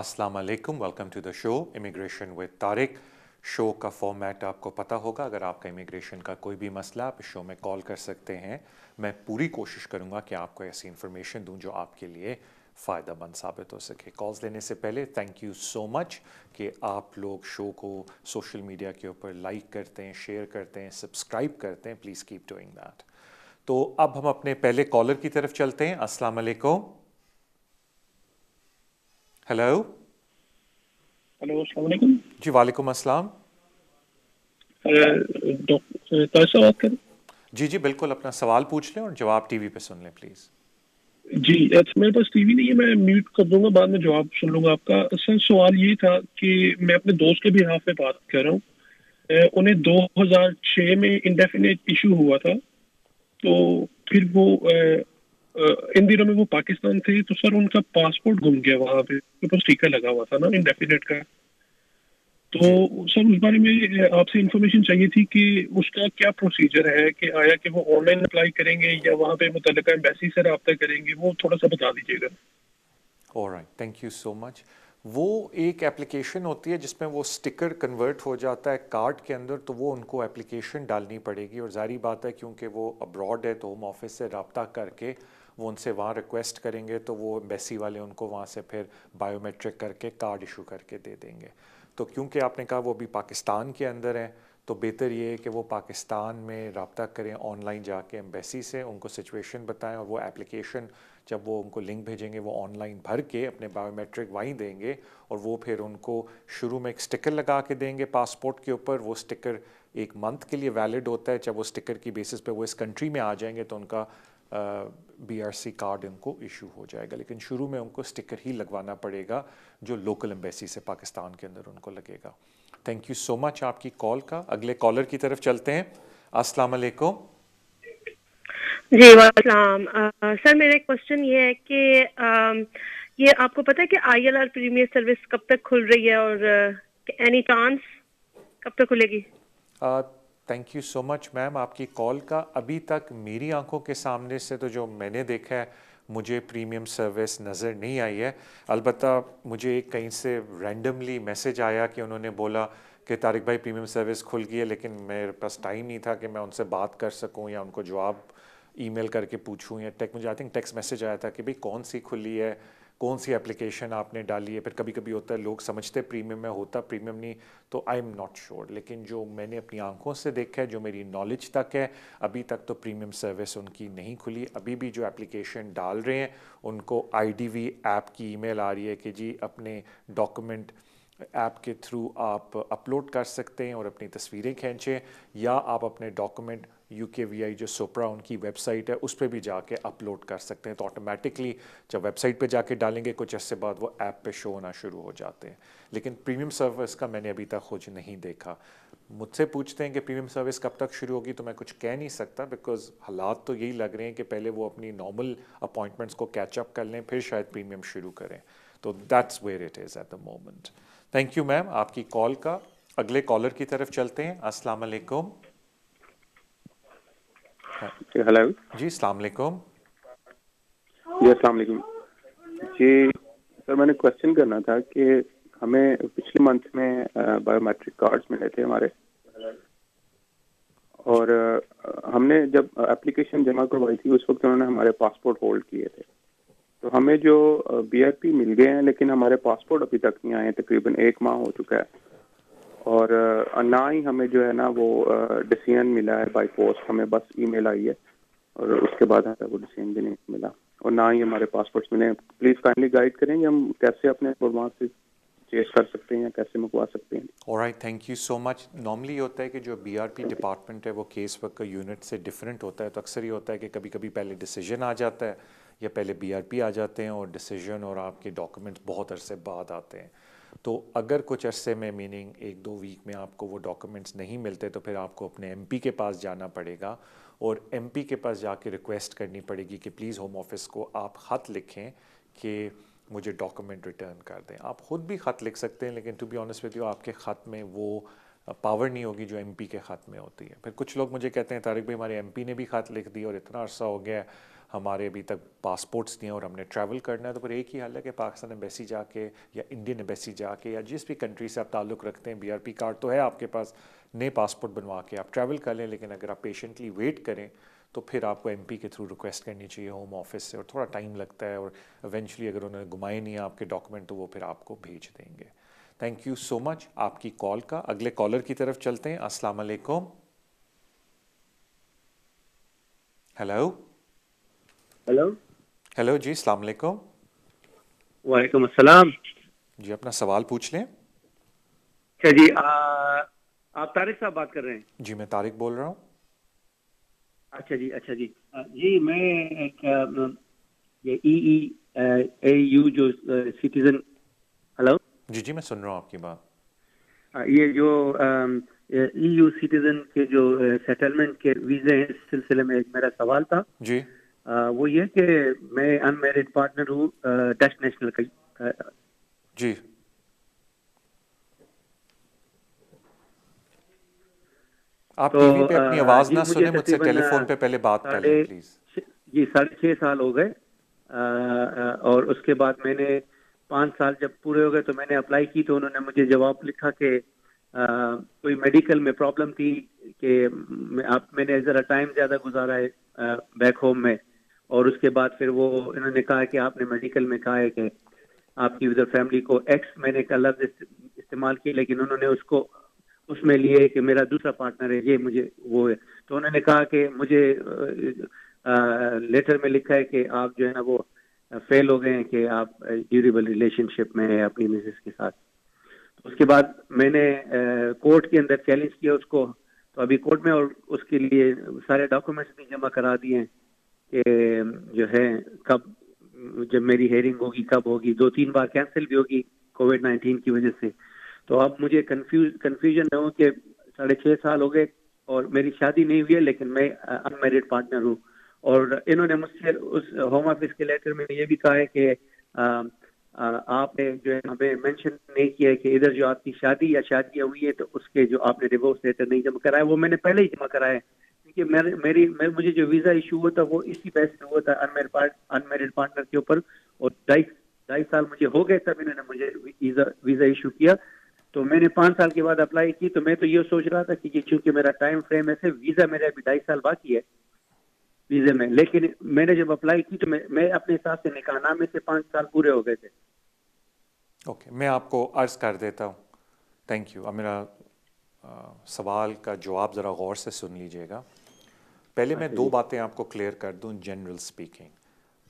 अस्सलाम वालेकुम welcome to the show immigration with Tariq show का फॉर्मेट आपको पता होगा अगर आपका इमिग्रेशन का कोई भी मसला आप इस शो में कॉल कर सकते हैं मैं पूरी कोशिश करूंगा कि आपको ऐसी इन्फॉर्मेशन दूं जो आपके लिए फ़ायदा साबित हो सके कॉल्स लेने से पहले थैंक यू सो मच कि आप लोग शो को सोशल मीडिया के ऊपर लाइक करते हैं शेयर करते हैं सब्सक्राइब करते हैं प्लीज़ कीप डूइंग दैट तो अब हम अपने पहले कॉलर की तरफ चलते हैं अस्सलाम वालेकुम हेलो हेलो अस्सलाम जी वालेकुम अस्सलाम uh, uh, जी जी बिल्कुल अपना सवाल पूछ लें और जवाब टीवी पे सुन लें प्लीज़ जी अच्छा मेरे पास टीवी नहीं है मैं म्यूट कर दूंगा बाद में जवाब सुन लूंगा आपका असल सवाल ये था कि मैं अपने दोस्त के भी हाफ में बात कर रहा हूँ uh, उन्हें 2006 में इंडेफिनेट इशू हुआ था तो फिर वो इन दिनों में वो पाकिस्तान थे तो सर उनका पासपोर्ट गुम गया वहां पे उनके पास टीका लगा हुआ था ना इनडेफिनेट का तो सर उस बारे में आपसे इन्फॉर्मेशन चाहिए थी कि उसका क्या प्रोसीजर है कि आया कि वो ऑनलाइन अप्लाई करेंगे या वहाँ पे मुतल एम्बेसी से रबता करेंगे वो थोड़ा सा बता दीजिएगा और थैंक यू सो मच वो एक एप्लीकेशन होती है जिसमें वो स्टिकर कन्वर्ट हो जाता है कार्ड के अंदर तो वो उनको एप्लीकेशन डालनी पड़ेगी और जारी बात है क्योंकि वो अब्रॉड है तो होम ऑफिस से रबता करके वो उनसे वहाँ रिक्वेस्ट करेंगे तो वो एम्बेसी वाले उनको वहाँ से फिर बायोमेट्रिक करके कार्ड इशू करके दे देंगे तो क्योंकि आपने कहा वो अभी पाकिस्तान के अंदर हैं तो बेहतर ये है कि वो पाकिस्तान में रबता करें ऑनलाइन जाके एम्बेसी से उनको सिचुएशन बताएं और वो एप्लीकेशन जब वो उनको लिंक भेजेंगे वो ऑनलाइन भर के अपने बायोमेट्रिक वहीं देंगे और वो फिर उनको शुरू में एक स्टिकर लगा के देंगे पासपोर्ट के ऊपर वो स्टिकर एक मंथ के लिए वैलिड होता है जब वो स्टिकर की बेसिस पे वो इस कंट्री में आ जाएंगे तो उनका बीआरसी कार्ड उनको इशू हो जाएगा लेकिन शुरू में उनको स्टिकर ही लगवाना पड़ेगा जो लोकल एम्बेसी से पाकिस्तान के अंदर उनको लगेगा थैंक यू सो मच आपकी कॉल का अगले कॉलर की तरफ चलते हैं अस्सलाम वालेकुम जी वालेकुम सर मेरा एक क्वेश्चन ये है कि ये आपको पता है कि आईएलआर प्रीमियर सर्विस कब तक खुल रही है और एनी चांस कब तक खुलेगी uh, thank you so much ma'am आपकी कॉल का अभी तक मेरी आंखों के सामने से तो जो मैंने देखा है मुझे प्रीमियम सर्विस नज़र नहीं आई है अलबत् मुझे कहीं से रैंडमली मैसेज आया कि उन्होंने बोला कि तारिक भाई प्रीमियम सर्विस खुल गई है लेकिन मेरे पास टाइम नहीं था कि मैं उनसे बात कर सकूं या उनको जवाब ईमेल करके पूछूं या टेक्स्ट मुझे आई थिंक टेक्स्ट मैसेज आया था कि भाई कौन सी खुली है कौन सी एप्लीकेशन आपने डाली है फिर कभी कभी होता है लोग समझते प्रीमियम में होता प्रीमियम नहीं तो आई एम नॉट श्योर लेकिन जो मैंने अपनी आंखों से देखा है जो मेरी नॉलेज तक है अभी तक तो प्रीमियम सर्विस उनकी नहीं खुली अभी भी जो एप्लीकेशन डाल रहे हैं उनको आई डी वी ऐप की ईमेल आ रही है कि जी अपने डॉक्यूमेंट ऐप के थ्रू आप अपलोड कर सकते हैं और अपनी तस्वीरें खींचें या आप अपने document U K V I जो सोप्रा उनकी वेबसाइट है उस पर भी जाके अपलोड कर सकते हैं तो ऑटोमेटिकली जब वेबसाइट पे जाके डालेंगे कुछ अर्से बाद वो ऐप पे शो होना शुरू हो जाते हैं लेकिन प्रीमियम सर्विस का मैंने अभी तक खोज नहीं देखा मुझसे पूछते हैं कि प्रीमियम सर्विस कब तक शुरू होगी तो मैं कुछ कह नहीं सकता बिकॉज हालात तो यही लग रहे हैं कि पहले वो अपनी नॉर्मल अपॉइंटमेंट्स को कैचअप कर लें फिर शायद प्रीमियम शुरू करें तो that's where it is at the moment thank you ma'am आपकी कॉल का अगले कॉलर की तरफ चलते हैं अस्सलाम वालेकुम हेलो जी सलामकुम जी असलकुम जी सर मैंने क्वेश्चन करना था कि हमें पिछले मंथ में बायोमेट्रिक कार्ड्स मिले थे हमारे और हमने जब एप्लीकेशन जमा करवाई थी उस वक्त उन्होंने हमारे पासपोर्ट होल्ड किए थे तो हमें जो बीआरपी मिल गए हैं लेकिन हमारे पासपोर्ट अभी तक नहीं आए तकरीबन एक माह हो चुका है और ना ही हमें जो है ना वो डिसीजन मिला है बाई पोस्ट हमें बस ईमेल आई है और उसके बाद हमें वो डिसीजन भी नहीं मिला और ना ही हमारे पासपोर्ट मिले प्लीज काइंडली गाइड करेंगे हम कैसे अपने से चेस कर सकते हैं या कैसे मंगवा सकते हैं और thank you so much normally होता है कि जो बीआरपी डिपार्टमेंट है वो केस वर्क का यूनिट से डिफरेंट होता है तो अक्सर ये होता है कि कभी कभी पहले डिसीजन आ जाता है या पहले बीआरपी आ जाते हैं और डिसीजन और आपके डॉक्यूमेंट्स बहुत अरसे बाद आते हैं तो अगर कुछ अरसे में मीनिंग एक दो वीक में आपको वो डॉक्यूमेंट्स नहीं मिलते तो फिर आपको अपने एम के पास जाना पड़ेगा और एम के पास जाके रिक्वेस्ट करनी पड़ेगी कि प्लीज़ होम ऑफिस को आप ख़त लिखें कि मुझे डॉक्यूमेंट रिटर्न कर दें आप ख़ुद भी ख़त लिख सकते हैं लेकिन to be honest with you आपके ख़त में वो पावर नहीं होगी जो एमपी के ख़त में होती है फिर कुछ लोग मुझे कहते हैं तारिक भाई हमारे एमपी ने भी ख़त लिख दी और इतना अर्सा हो गया है हमारे अभी तक पासपोर्ट्स नहीं हैं और हमने ट्रैवल करना है तो फिर एक ही हाल है कि पाकिस्तान एम्बेसी जाके या इंडियन एम्बेसी जाके या जिस भी कंट्री से आप ताल्लुक़ रखते हैं बीआरपी कार्ड तो है आपके पास नए पासपोर्ट बनवा के आप ट्रैवल कर लें लेकिन अगर आप पेशेंटली वेट करें तो फिर आपको एम के थ्रू रिक्वेस्ट करनी चाहिए होम ऑफिस से और थोड़ा टाइम लगता है और इवेंचुअली अगर उन्होंने घुमाए नहीं आपके डॉक्यूमेंट तो वो फिर आपको भेज देंगे थैंक यू सो मच आपकी कॉल का अगले कॉलर की तरफ चलते हैं असलकुम वालेकुम हेलो हेलो हेलो जी सलाम अलैकुम वालेकुम अस्सलाम जी अपना सवाल पूछ लें अच्छा जी आ, आप तारिक साहब बात कर रहे हैं जी मैं तारिक बोल रहा हूँ अच्छा जी अच्छा जी जी मैं एक ये ई ई ए यू जो सिटीजन हेलो जी जी मैं सुन रहा हूँ आपकी बात ये जो ई यू सिटीजन के जो सेटलमेंट के वीजे हैं सिलसिले में एक मेरा सवाल था जी वो ये कि मैं अनमेरिड पार्टनर हूँ डच नेशनल का जी आप तो, पे अपनी आवाज ना सुने मुझसे टेलीफोन पे पहले बात कर लें प्लीज जी साढ़े छह साल हो गए और उसके बाद मैंने पांच साल जब पूरे हो गए तो मैंने अप्लाई की तो उन्होंने मुझे जवाब लिखा कि कोई मेडिकल में प्रॉब्लम थी कि आप मैंने ज़रा टाइम ज़्यादा गुजारा है बैक होम में और उसके बाद फिर वो इन्होंने कहा कि आपने मेडिकल में कहा है कि आपकी उधर फैमिली को एक्स मैंने का लफ्ज इस्तेमाल किया लेकिन उन्होंने उसको उसमें लिए कि मेरा दूसरा पार्टनर है ये मुझे वो है तो उन्होंने कहा कि मुझे आ, लेटर में लिखा है कि आप जो है ना वो फेल हो गए हैं कि आप ड्यूरेबल रिलेशनशिप में है अपनी मिसेस के साथ तो उसके बाद मैंने कोर्ट के अंदर चैलेंज किया उसको तो अभी कोर्ट में और उसके लिए सारे डॉक्यूमेंट्स भी जमा करा दिए हैं जो है कब जब मेरी हेयरिंग होगी कब होगी दो तीन बार कैंसिल भी होगी कोविड नाइन्टीन की वजह से तो अब मुझे कंफ्यूज कंफ्यूजन हो कि साढ़े छः साल हो गए और मेरी शादी नहीं हुई है लेकिन मैं अनमेरिड पार्टनर हूँ और इन्होंने मुझसे उस होम ऑफिस के लेटर में ये भी कहा है कि आपने जो है हमें मेंशन नहीं किया है कि इधर जो आपकी शादी या शादियाँ हुई है तो उसके जो आपने डिवोर्स लेटर नहीं जमा कराया वो मैंने पहले ही जमा कराया है कि मेरे मेरी मैं मुझे जो वीज़ा इशू हुआ था वो इसी बेस पे हुआ था अनमेरिड पार्ट अनमेरिड पार्टनर के ऊपर और ढाई ढाई साल मुझे हो गए तब इन्होंने मुझे वीज़ा वीज़ा इशू किया तो मैंने पांच साल के बाद अप्लाई की तो मैं तो ये सोच रहा था कि चूंकि मेरा टाइम फ्रेम ऐसे वीज़ा मेरे अभी ढाई साल बाकी है वीज़े में लेकिन मैंने जब अप्लाई की तो मैं मैं अपने हिसाब से में से पांच साल पूरे हो गए थे ओके okay, मैं आपको अर्ज़ कर देता हूँ थैंक यू अब मेरा सवाल का जवाब ज़रा गौर से सुन लीजिएगा पहले हाँ मैं दो बातें आपको क्लियर कर दूं जनरल स्पीकिंग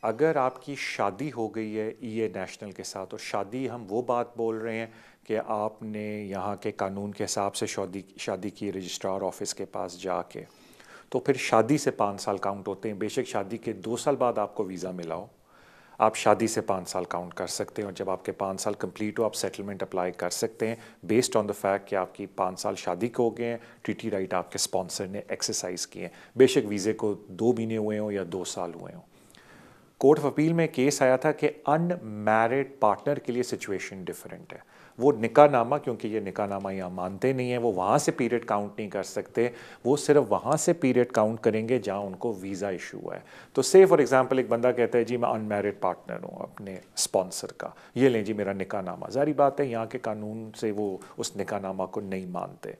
अगर आपकी शादी हो गई है ई e नेशनल के साथ और शादी हम वो बात बोल रहे हैं कि आपने यहाँ के कानून के हिसाब से शादी शादी की रजिस्ट्रार ऑफिस के पास जाके तो फिर शादी से पाँच साल काउंट होते हैं बेशक शादी के दो साल बाद आपको वीज़ा मिला हो आप शादी से पाँच साल काउंट कर सकते हैं और जब आपके पाँच साल कंप्लीट हो आप सेटलमेंट अप्लाई कर सकते हैं बेस्ड ऑन द फैक्ट कि आपकी पाँच साल शादी के हो गए हैं ट्रीटी राइट आपके स्पॉन्सर ने एक्सरसाइज किए हैं बेशक वीज़े को दो महीने हुए हों या दो साल हुए हों कोर्ट ऑफ अपील में केस आया था कि अनमैरिड पार्टनर के लिए सिचुएशन डिफरेंट है वो निका नामा क्योंकि ये निका नामा यहाँ मानते नहीं हैं वो वहाँ से पीरियड काउंट नहीं कर सकते वो सिर्फ वहाँ से पीरियड काउंट करेंगे जहाँ उनको वीज़ा इशू हुआ है तो से फॉर एग्ज़ाम्पल एक बंदा कहता है जी मैं अनमेरिड पार्टनर हूँ अपने स्पॉन्सर का ये लें जी मेरा निका नामा जारी बात है यहाँ के कानून से वो उस निका नामा को नहीं मानते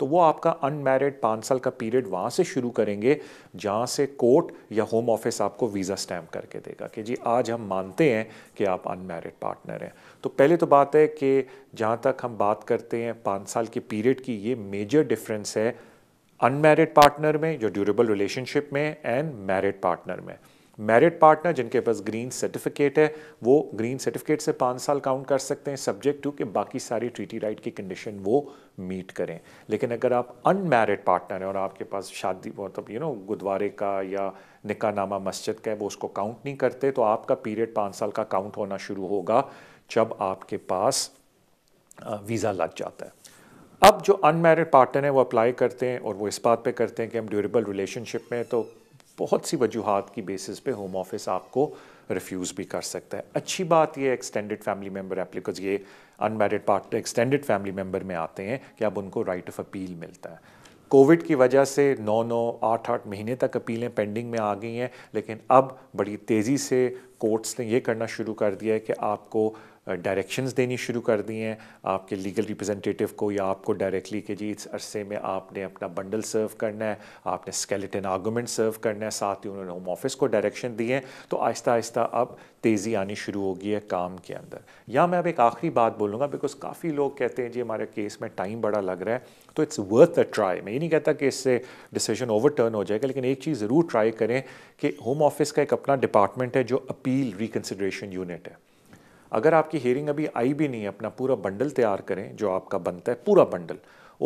तो वो आपका अनमैरिड पाँच साल का पीरियड वहाँ से शुरू करेंगे जहाँ से कोर्ट या होम ऑफिस आपको वीज़ा स्टैम्प करके देगा कि जी आज हम मानते हैं कि आप अनमैरिड पार्टनर हैं तो पहले तो बात है कि जहाँ तक हम बात करते हैं पाँच साल के पीरियड की ये मेजर डिफरेंस है अनमैरिड पार्टनर में जो ड्यूरेबल रिलेशनशिप में एंड मैरिड पार्टनर में मैरिड पार्टनर जिनके पास ग्रीन सर्टिफिकेट है वो ग्रीन सर्टिफिकेट से पाँच साल काउंट कर सकते हैं सब्जेक्ट टू कि बाकी सारी ट्रीटी राइट की कंडीशन वो मीट करें लेकिन अगर आप अनमैरिड पार्टनर हैं और आपके पास शादी मतलब यू नो गुरुद्वारे का या नामा मस्जिद का है वो उसको काउंट नहीं करते तो आपका पीरियड पाँच साल का काउंट होना शुरू होगा जब आपके पास वीज़ा लग जाता है अब जो अनमेरिड पार्टनर है वो अप्लाई करते हैं और वो इस बात पे करते हैं कि हम ड्यूरेबल रिलेशनशिप में तो बहुत सी वजूहत की बेसिस पे होम ऑफिस आपको रिफ्यूज़ भी कर सकता है अच्छी बात ये एक्सटेंडेड फैमिली मेम्बर एप्लीकज ये unmarried part extended family member में आते हैं कि अब उनको राइट ऑफ अपील मिलता है कोविड की वजह से नौ नौ आठ आठ महीने तक अपीलें पेंडिंग में आ गई हैं लेकिन अब बड़ी तेज़ी से कोर्ट्स ने ये करना शुरू कर दिया है कि आपको डायरेक्शंस देनी शुरू कर दी हैं आपके लीगल रिप्रेजेंटेटिव को या आपको डायरेक्टली कि जी इस अरसे में आपने अपना बंडल सर्व करना है आपने स्केलेटन आर्गूमेंट सर्व करना है साथ ही उन्होंने होम ऑफिस को डायरेक्शन दिए हैं तो आहिस्ता आहिस्ता अब तेज़ी आनी शुरू होगी है काम के अंदर या मैं अब एक आखिरी बात बोलूँगा बिकॉज काफ़ी लोग कहते हैं जी हमारे केस में टाइम बड़ा लग रहा है तो इट्स वर्थ अ ट्राई मैं ये नहीं कहता कि इससे डिसीजन ओवरटर्न हो जाएगा लेकिन एक चीज़ ज़रूर ट्राई करें कि होम ऑफिस का एक अपना डिपार्टमेंट है जो अपील रिकन्सिड्रेशन यूनिट है अगर आपकी हियरिंग अभी आई भी नहीं है अपना पूरा बंडल तैयार करें जो आपका बनता है पूरा बंडल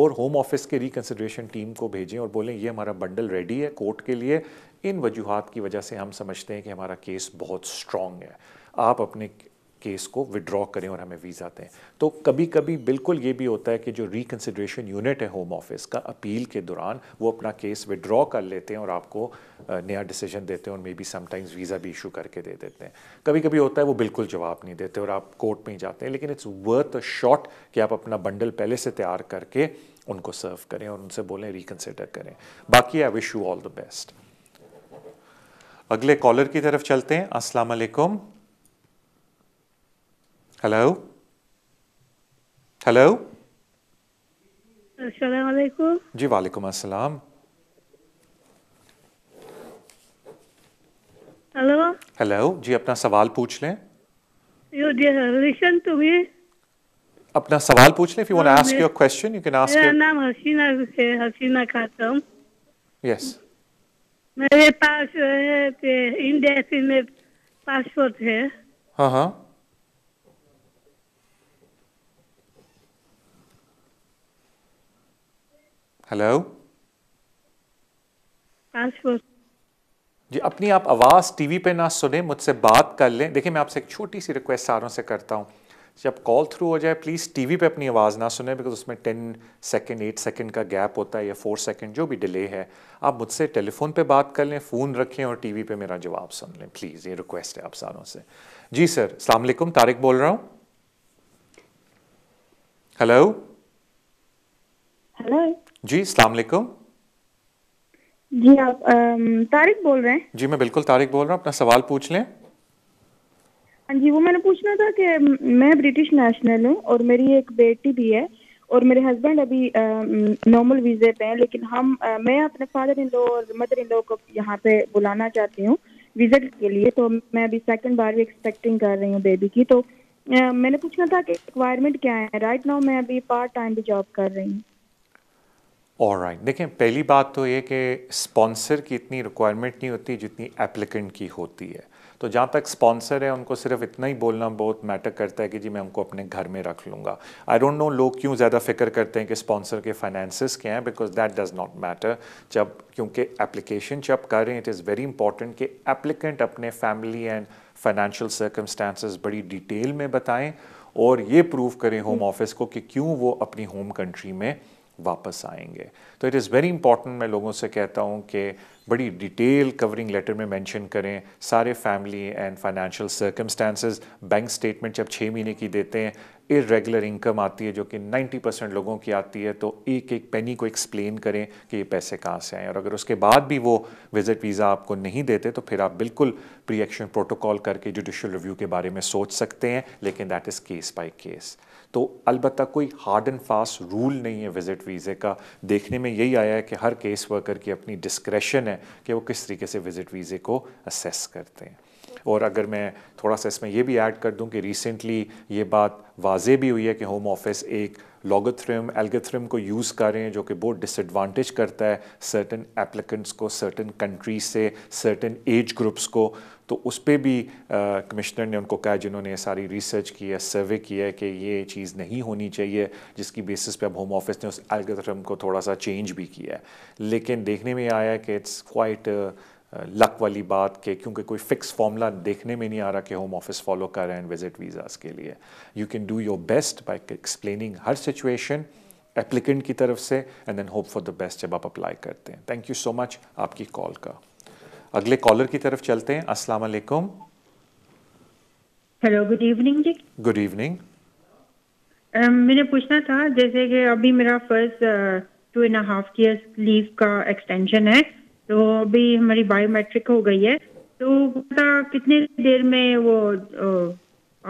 और होम ऑफिस के रिकन्सिड्रेशन टीम को भेजें और बोलें ये हमारा बंडल रेडी है कोर्ट के लिए इन वजूहत की वजह से हम समझते हैं कि हमारा केस बहुत स्ट्रॉन्ग है आप अपने केस को विड्रॉ करें और हमें वीज़ा दें तो कभी कभी बिल्कुल ये भी होता है कि जो रिकन्सिड्रेशन यूनिट है होम ऑफिस का अपील के दौरान वो अपना केस विड्रॉ कर लेते हैं और आपको नया डिसीजन देते हैं और मे बी समटाइम्स वीज़ा भी इशू करके दे देते हैं कभी कभी होता है वो बिल्कुल जवाब नहीं देते और आप कोर्ट में ही जाते हैं लेकिन इट्स वर्थ अ शॉट कि आप अपना बंडल पहले से तैयार करके उनको सर्व करें और उनसे बोलें रिकन्सिडर करें बाकी I wish you all the best अगले कॉलर की तरफ चलते हैं अस्सलाम वालेकुम Hello? Hello? Assalamualaikum. जी वालेकुम अस्सलाम हेलो हेलो जी अपना सवाल पूछ लें listen to me अपना सवाल पूछ लें if you ask your question can मेरा नाम हसीना हसीना यस मेरे पास है इंडिया में पासपोर्ट है हाँ हाँ हेलो जी अपनी आप आवाज़ टीवी पे ना सुने मुझसे बात कर लें देखिए मैं आपसे एक छोटी सी रिक्वेस्ट सारों से करता हूँ जब कॉल थ्रू हो जाए प्लीज़ टीवी पे अपनी आवाज़ ना सुने बिकॉज उसमें टेन सेकेंड एट सेकेंड का गैप होता है या फोर सेकेंड जो भी डिले है आप मुझसे टेलीफोन पे बात कर लें फ़ोन रखें और टीवी पे मेरा जवाब सुन लें प्लीज़ ये रिक्वेस्ट है आप सारों से जी सर अलैक्म तारिक बोल रहा हूँ हेलो हेलो जी अलैक्म जी आप तारिक बोल रहे हैं जी मैं बिल्कुल तारिक बोल रहा हूँ अपना सवाल पूछ लें हाँ जी वो मैंने पूछना था कि मैं ब्रिटिश नेशनल हूँ और मेरी एक बेटी भी है और मेरे हस्बैंड अभी नॉर्मल वीज़े पे हैं लेकिन हम आ, मैं अपने फादर इन लो और मदर इन लो को यहाँ पे बुलाना चाहती हूँ विजिट के लिए तो मैं अभी सेकंड बार भी एक्सपेक्टिंग कर रही हूँ बेबी की तो आ, मैंने पूछना था कि रिक्वायरमेंट क्या है राइट नाउ मैं अभी पार्ट टाइम भी जॉब कर रही हूँ और राइट देखें पहली बात तो ये कि स्पॉन्सर की इतनी रिक्वायरमेंट नहीं होती जितनी एप्लीकेंट की होती है तो जहाँ तक स्पॉन्सर है उनको सिर्फ इतना ही बोलना बहुत मैटर करता है कि जी मैं उनको अपने घर में रख लूँगा आई डोंट नो लोग क्यों ज़्यादा फिक्र करते हैं कि स्पॉन्सर के फाइनेंसिस क्या हैं because that does not matter जब क्योंकि एप्लीकेशन जब कर रहे हैं इट इज़ वेरी इंपॉर्टेंट कि एप्लीकेंट अपने फैमिली एंड फाइनेंशियल सर्कमस्टांसिस बड़ी डिटेल में बताएँ और ये प्रूव करें होम ऑफिस को कि क्यों वो अपनी होम कंट्री में वापस आएंगे तो इट इज़ वेरी इंपॉर्टेंट मैं लोगों से कहता हूँ कि बड़ी डिटेल कवरिंग लेटर में मेंशन करें सारे family and financial circumstances bank statement जब छः महीने की देते हैं इरेगुलर इनकम आती है जो कि 90 परसेंट लोगों की आती है तो एक एक पेनी को एक्सप्लेन करें कि ये पैसे कहाँ से आए और अगर उसके बाद भी वो विजिट वीज़ा आपको नहीं देते तो फिर आप बिल्कुल प्री एक्शन प्रोटोकॉल करके जुडिशल रिव्यू के बारे में सोच सकते हैं लेकिन that is case by case तो अलबत् कोई हार्ड एंड फास्ट रूल नहीं है विजिट वीज़े का देखने में यही आया है कि हर केस वर्कर की अपनी डिस्क्रेशन है हैं कि वो किस तरीके से विजिट वीज़े को असेस करते हैं और अगर मैं थोड़ा सा इसमें ये भी ऐड कर दूं कि रिसेंटली ये बात वाजे भी हुई है कि होम ऑफिस एक लॉगथ्रम एल्गथ्रम को यूज़ करें जो कि बहुत डिसएडवांटेज करता है सर्टन एप्लिकेंट्स को सर्टन कंट्रीज से सर्टन एज ग्रुप्स को तो उस पर भी कमिश्नर ने उनको कहा जिन्होंने सारी रिसर्च की है सर्वे किया है कि ये चीज़ नहीं होनी चाहिए जिसकी बेसिस पे अब होम ऑफिस ने उस एल्गथ्रम को थोड़ा सा चेंज भी किया है लेकिन देखने में आया कि इट्स क्वाइट लक वाली बात के क्योंकि कोई फिक्स फॉर्मूला देखने में नहीं आ रहा कि होम ऑफिस फॉलो कर रहे हैं विजिट वीज़ास के लिए you can do your best by explaining हर सिचुएशन एप्लीकेंट की तरफ से and then hope for the best जब आप अप्लाई करते हैं थैंक यू सो मच आपकी कॉल का अगले कॉलर की तरफ चलते हैं अस्सलाम हेलो गुड इवनिंग जी गुड इवनिंग um, मैंने पूछना था जैसे कि अभी मेरा first two and half year leave का एक्सटेंशन है तो अभी हमारी बायोमेट्रिक हो गई है तो पता कितने देर में वो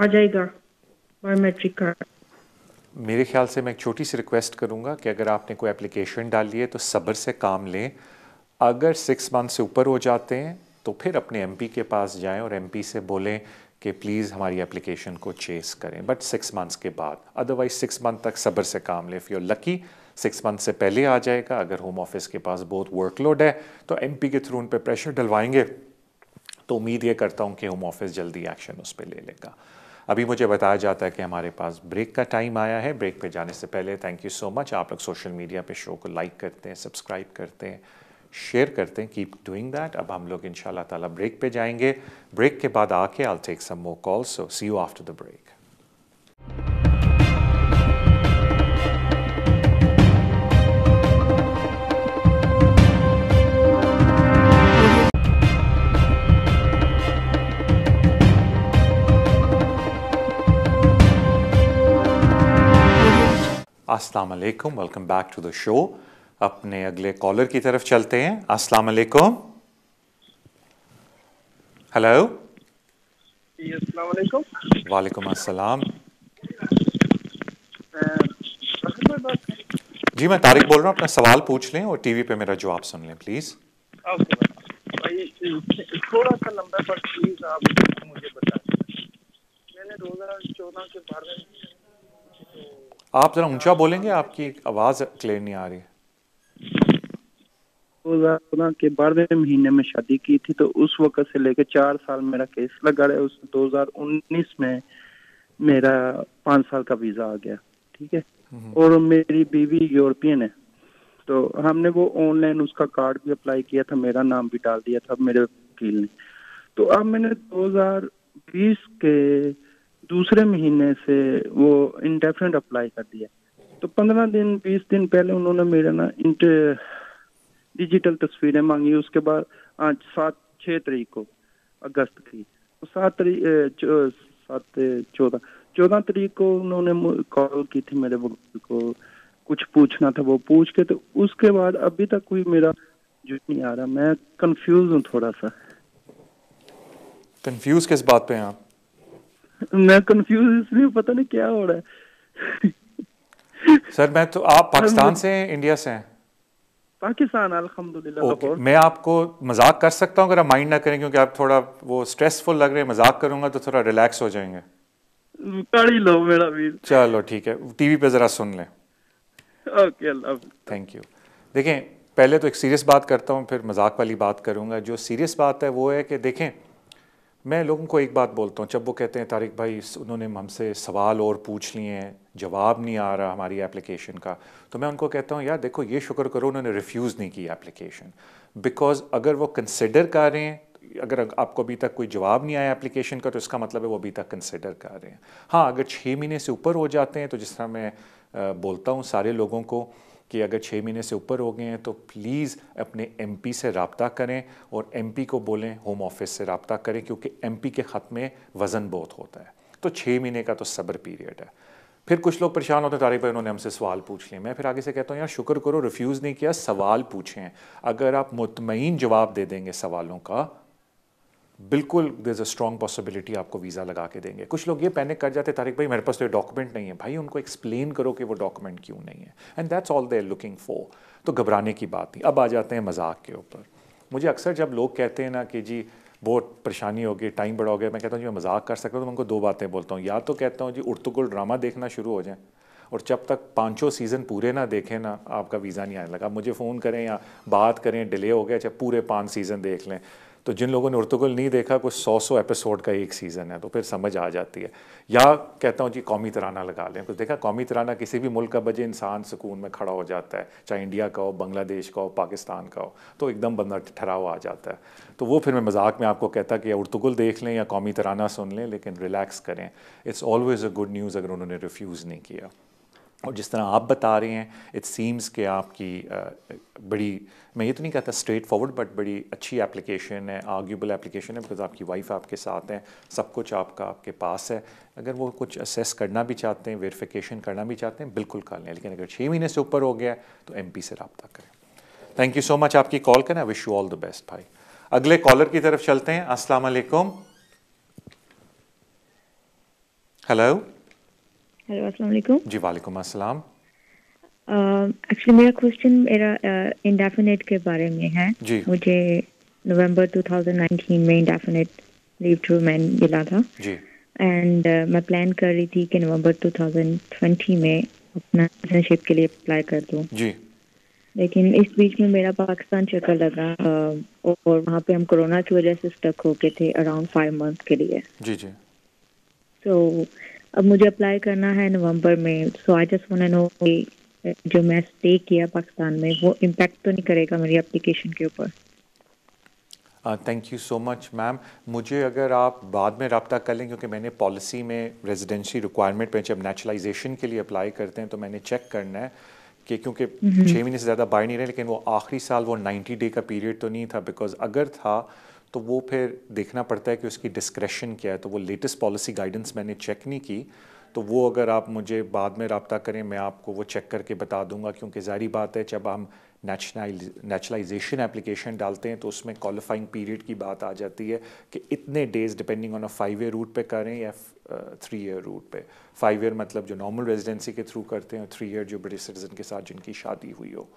आ जाएगा बायोमेट्रिक का मेरे ख्याल से मैं एक छोटी सी रिक्वेस्ट करूंगा कि अगर आपने कोई एप्लीकेशन डाली है तो सब्र से काम लें अगर सिक्स मंथ से ऊपर हो जाते हैं तो फिर अपने एमपी के पास जाएं और एमपी से बोलें कि प्लीज़ हमारी एप्लीकेशन को चेस करें बट सिक्स मंथ्स के बाद अदरवाइज सिक्स मंथ तक सब्र से काम लें if you're lucky six month से पहले आ जाएगा अगर होम ऑफिस के पास बहुत वर्कलोड है तो एम के थ्रू उन पर प्रेशर डलवाएंगे तो उम्मीद ये करता हूँ कि होम ऑफिस जल्दी एक्शन उस पर ले लेगा अभी मुझे बताया जाता है कि हमारे पास ब्रेक का टाइम आया है ब्रेक पे जाने से पहले थैंक यू सो मच आप लोग सोशल मीडिया पे शो को लाइक करते हैं सब्सक्राइब करते हैं शेयर करते हैं कीप डूइंग दैट अब हम लोग इन ताला ब्रेक पे जाएंगे ब्रेक के बाद आके I take some more call so see you after the break अस्सलाम वालेकुम welcome back to the show अपने अगले कॉलर की तरफ चलते हैं अस्सलाम वालेकुम हेलो वालेकुम अस्सलाम जी मैं तारिक बोल रहा हूँ अपना सवाल पूछ लें और टीवी पे मेरा जवाब सुन लें प्लीज़ थोड़ा सा लंबा पर प्लीज़ आप मुझे बता मैंने 2014 के बारे में आप जरा ऊंचा बोलेंगे आपकी आवाज क्लियर नहीं आ रही दो हजार सोलह के बारहवें महीने में शादी की थी तो उस वक्त से लेकर चार साल मेरा केस लगा रहा है उस 2019 में मेरा पांच साल का वीजा आ गया ठीक है हम्म। और मेरी बीवी यूरोपियन है तो हमने वो ऑनलाइन उसका कार्ड भी अप्लाई किया था मेरा नाम भी डाल दिया था मेरे वकील ने तो अब मैंने 2020 के दूसरे महीने से वो इंडेफिनेट अप्लाई कर दिया तो पंद्रह दिन बीस दिन पहले उन्होंने मेरा ना इंटर डिजिटल तस्वीरें मांगी उसके बाद आज सात छः तारीख को अगस्त की तो सात तारीख सात चौदह चौदह तारीख को उन्होंने कॉल की थी मेरे वकील को कुछ पूछना था वो पूछ के तो उसके बाद अभी तक कोई मेरा जो नहीं आ रहा मैं कंफ्यूज हूँ थोड़ा सा कंफ्यूज किस बात पे हैं आप मैं कंफ्यूज इसलिए पता नहीं क्या हो रहा है सर मैं तो आप पाकिस्तान से हैं इंडिया से हैं पाकिस्तान अल्हम्दुलिल्लाह okay. मैं आपको मजाक कर सकता हूं अगर आप माइंड ना करें क्योंकि आप थोड़ा वो स्ट्रेसफुल लग रहे हैं मजाक करूंगा तो थोड़ा रिलैक्स हो जाएंगे लो मेरा वीर चलो ठीक है टीवी पे जरा सुन लें ओके थैंक यू देखें पहले तो एक सीरियस बात करता हूँ फिर मजाक वाली बात करूँगा जो सीरियस बात है वो है कि देखें मैं लोगों को एक बात बोलता हूँ जब वो कहते हैं तारिक भाई उन्होंने हमसे सवाल और पूछ लिए हैं जवाब नहीं आ रहा हमारी एप्लीकेशन का तो मैं उनको कहता हूँ यार देखो ये शुक्र करो उन्होंने रिफ्यूज़ नहीं की एप्लीकेशन बिकॉज अगर वो कंसिडर कर रहे हैं अगर आपको अभी तक कोई जवाब नहीं आया एप्लीकेशन का तो इसका मतलब है वो अभी तक कंसिडर कर रहे हैं हाँ अगर छः महीने से ऊपर हो जाते हैं तो जिस तरह मैं बोलता हूँ सारे लोगों को कि अगर छः महीने से ऊपर हो गए हैं तो प्लीज़ अपने एमपी से रबता करें और एमपी को बोलें होम ऑफिस से रबता करें क्योंकि एमपी के ख़त में वज़न बहुत होता है तो छः महीने का तो सब्र पीरियड है फिर कुछ लोग परेशान होते हैं तारीफ़ भाई उन्होंने हमसे सवाल पूछ लिए मैं फिर आगे से कहता हूँ यार शुक्र करो रिफ्यूज़ नहीं किया सवाल पूछें अगर आप मुतमिन जवाब दे देंगे सवालों का बिल्कुल देर अ स्ट्रॉन्ग पॉसिबिलिटी आपको वीज़ा लगा के देंगे कुछ लोग ये पैनिक कर जाते तारिक भाई मेरे पास तो ये डॉक्यूमेंट नहीं है भाई उनको एक्सप्लेन करो कि वो डॉक्यूमेंट क्यों नहीं है and that's all they looking for तो घबराने की बात नहीं अब आ जाते हैं मजाक के ऊपर मुझे अक्सर जब लोग कहते हैं ना कि जी बहुत परेशानी होगी टाइम बड़ा हो गया मैं कहता हूँ जी मैं मजाक कर सकता हूँ तो मैं उनको दो बातें बोलता हूँ या तो कहता हूँ जी उर्तुगुल ड्रामा देखना शुरू हो जाए और जब तक पाँचों सीज़न पूरे ना देखें ना आपका वीज़ा नहीं आने लगा मुझे फ़ोन करें या बात करें डिले हो गया चाहे पूरे पाँच सीज़न देख लें तो जिन लोगों ने उर्तुगल नहीं देखा कुछ सौ सौ एपिसोड का एक सीज़न है तो फिर समझ आ जाती है या कहता हूँ जी कौमी तराना लगा लें कुछ तो देखा कौमी तराना किसी भी मुल्क का बजे इंसान सुकून में खड़ा हो जाता है चाहे इंडिया का हो बांग्लादेश का हो पाकिस्तान का हो तो एकदम बंदा ठहराव आ जाता है तो वो फिर मैं मजाक में आपको कहता कि उर्तुगल देख लें या कौमी तराना सुन लें लेकिन रिलैक्स करें it's always a good news अगर उन्होंने रिफ्यूज़ नहीं किया और जिस तरह आप बता रहे हैं इट सीम्स कि आपकी बड़ी मैं ये तो नहीं कहता स्ट्रेट फॉरवर्ड बट बड़ी अच्छी एप्लीकेशन है आर्ग्यूबल एप्लीकेशन है बिकॉज आपकी वाइफ आपके साथ हैं सब कुछ आपका आपके पास है अगर वो कुछ असेस करना भी चाहते हैं वेरिफिकेशन करना भी चाहते हैं बिल्कुल कर लें लेकिन अगर छः महीने से ऊपर हो गया तो एम से रबता करें थैंक यू सो मच आपकी कॉल करें wish you all the best भाई अगले कॉलर की तरफ चलते हैं असलकुम हेलो हेलो अस्सलाम वालेकुम जी वालेकुम अस्सलाम एक्चुअली मेरा क्वेश्चन मेरा के बारे में है जी मुझे नवंबर 2019 में लीव टू मैन मिला था जी एंड uh, मैं प्लान कर रही थी कि नवंबर 2020 में अपना के लिए अप्लाई कर दूं जी लेकिन इस बीच में मेरा पाकिस्तान चक्कर लगा और वहाँ पे हम कोरोना की वजह से स्टक हो गए थे अराउंड फाइव मंथ के लिए जी जी तो so, अब मुझे अप्लाई करना है नवंबर में so I just want know जो मैं स्टे किया पाकिस्तान में वो इम्पैक्ट तो नहीं करेगा मेरी एप्लीकेशन के ऊपर thank you so much ma'am मुझे अगर आप बाद में रबता कर लें क्योंकि मैंने पॉलिसी में रेजिडेंसी रिक्वायरमेंट पे जब नेचुरलाइजेशन के लिए अप्लाई करते हैं तो मैंने चेक करना है कि क्योंकि छः महीने से ज़्यादा बाहर नहीं रहे लेकिन वो आखिरी साल वो नाइन्टी डे का पीरियड तो नहीं था बिकॉज अगर था तो वो फिर देखना पड़ता है कि उसकी डिस्क्रेशन क्या है तो वो लेटेस्ट पॉलिसी गाइडेंस मैंने चेक नहीं की तो वो अगर आप मुझे बाद में रबता करें मैं आपको वो चेक करके बता दूंगा क्योंकि ज़ाहरी बात है जब हम नेशनल नेचुरलाइजेशन एप्लीकेशन डालते हैं तो उसमें क्वालिफाइंग पीरियड की बात आ जाती है कि इतने days depending on a five year route पे करें या थ्री ईयर रूट पे फाइव ईयर मतलब जो नॉर्मल रेजिडेंसी के थ्रू करते हैं और थ्री ईयर जो ब्रिटिश सिटीज़न के साथ जिनकी शादी हुई हो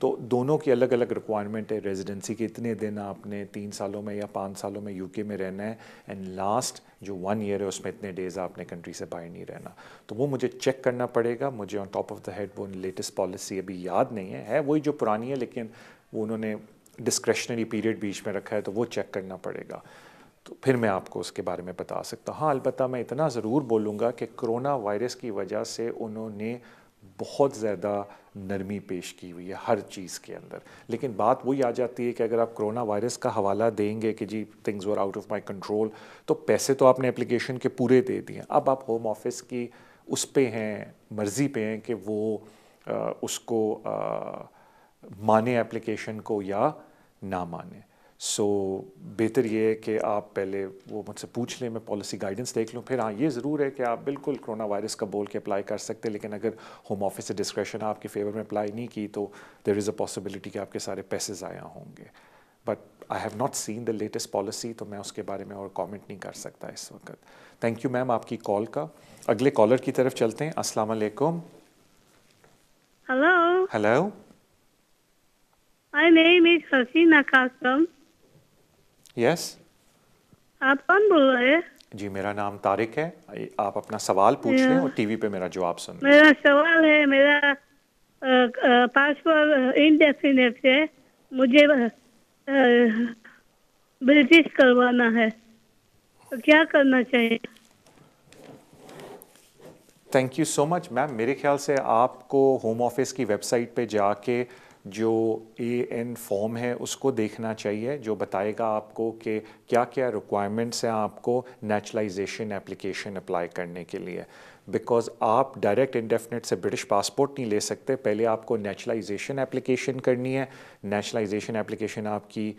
तो दोनों की अलग अलग रिक्वायरमेंट है रेजिडेंसी के इतने दिन आपने तीन सालों में या पाँच सालों में यूके में रहना है एंड लास्ट जो वन ईयर है उसमें इतने डेज़ आपने कंट्री से बाहर नहीं रहना तो वो मुझे चेक करना पड़ेगा मुझे on top of the head वो लेटेस्ट पॉलिसी अभी याद नहीं है है वही जो पुरानी है लेकिन वो उन्होंने डिस्क्रेशनरी पीरियड बीच में रखा है तो वो चेक करना पड़ेगा तो फिर मैं आपको उसके बारे में बता सकता हूँ हाँ अलबत्त मैं इतना ज़रूर बोलूँगा कि कोरोना वायरस की वजह से उन्होंने बहुत ज़्यादा नरमी पेश की हुई है हर चीज़ के अंदर लेकिन बात वही आ जाती है कि अगर आप कोरोना वायरस का हवाला देंगे कि जी things were out of my control तो पैसे तो आपने एप्लीकेशन के पूरे दे दिए अब आप होम ऑफिस की उस पे हैं मर्ज़ी पे हैं कि वो आ, उसको आ, माने एप्लीकेशन को या ना माने सो so, बेहतर ये है कि आप पहले वो मुझसे पूछ लें मैं पॉलिसी गाइडेंस देख लूँ फिर हाँ ये ज़रूर है कि आप बिल्कुल कोरोना वायरस का बोल के अप्लाई कर सकते हैं लेकिन अगर होम ऑफिस से डिस्क्रेशन आपके फेवर में अप्लाई नहीं की तो देर इज़ अ पॉसिबिलिटी कि आपके सारे पैसे ज़ाया होंगे but I have not seen the latest policy तो मैं उसके बारे में और कॉमेंट नहीं कर सकता इस वक्त थैंक यू मैम आपकी कॉल का अगले कॉलर की तरफ चलते हैं अस्सलाम hello hello my name is Hasina Qasim yes yes? आप कौन बोल रहे हैं जी मेरा नाम तारिक है आप अपना सवाल पूछ रहे हैं और टीवी पे मेरा जवाब सुन रहे मेरा सवाल है मेरा पासपोर्ट इनडेफिनेट है मुझे ब्रिटिश करवाना है तो क्या करना चाहिए thank you so much ma'am मेरे ख्याल से आपको होम ऑफिस की वेबसाइट पे जाके जो ए एन फॉर्म है उसको देखना चाहिए जो बताएगा आपको कि क्या क्या रिक्वायरमेंट्स हैं आपको नेचुरलाइजेशन एप्लीकेशन अप्लाई करने के लिए बिकॉज आप डायरेक्ट इंडेफिनेट से ब्रिटिश पासपोर्ट नहीं ले सकते पहले आपको नेचुरलाइजेशन एप्लीकेशन करनी है नेचुरलाइजेशन एप्लीकेशन आपकी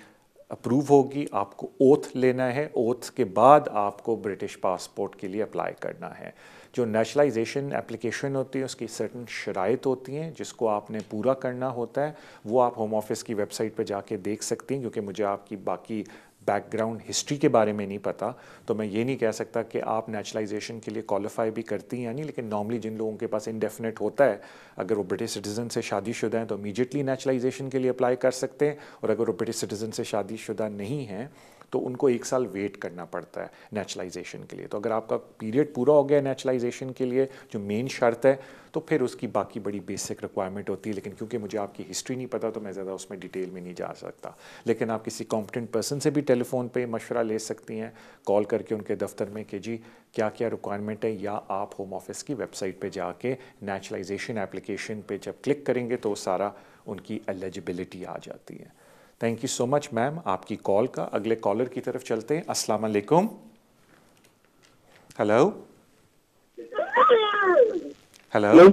अप्रूव होगी आपको ओथ लेना है ओथ के बाद आपको ब्रिटिश पासपोर्ट के लिए अप्लाई करना है जो नेशनलाइजेशन एप्लीकेशन होती है उसकी सर्टन शराइत होती हैं जिसको आपने पूरा करना होता है वो आप होम ऑफिस की वेबसाइट पर जाके देख सकती हैं क्योंकि मुझे आपकी बाकी बैकग्राउंड हिस्ट्री के बारे में नहीं पता तो मैं ये नहीं कह सकता कि आप नेचुरलाइजेशन के लिए क्वालिफाई भी करती हैं या नहीं लेकिन नॉर्मली जिन लोगों के पास इनडेफिनेट होता है अगर वो ब्रिटिश सिटीज़न से शादीशुदा हैं तो इमीजिएटली नेचुरलाइजेशन के लिए अप्लाई कर सकते हैं और अगर वो ब्रिटिश सिटीज़न से शादीशुदा नहीं हैं तो उनको एक साल वेट करना पड़ता है नेचुरलाइजेशन के लिए तो अगर आपका पीरियड पूरा हो गया नेचुरलाइजेशन के लिए जो मेन शर्त है तो फिर उसकी बाकी बड़ी बेसिक रिक्वायरमेंट होती है लेकिन क्योंकि मुझे आपकी हिस्ट्री नहीं पता तो मैं ज़्यादा उसमें डिटेल में नहीं जा सकता लेकिन आप किसी कॉम्पिटेंट पर्सन से भी टेलीफोन पर मशवरा ले सकती हैं कॉल करके उनके दफ्तर में कि जी क्या क्या रिक्वायरमेंट है या आप होम ऑफिस की वेबसाइट पर जाके नेचुरलाइजेशन एप्लीकेशन पर जब क्लिक करेंगे तो सारा उनकी एलिजिबिलिटी आ जाती है thank you so much ma'am आपकी कॉल का अगले कॉलर की तरफ चलते हैं अस्सलाम वालेकुम hello hello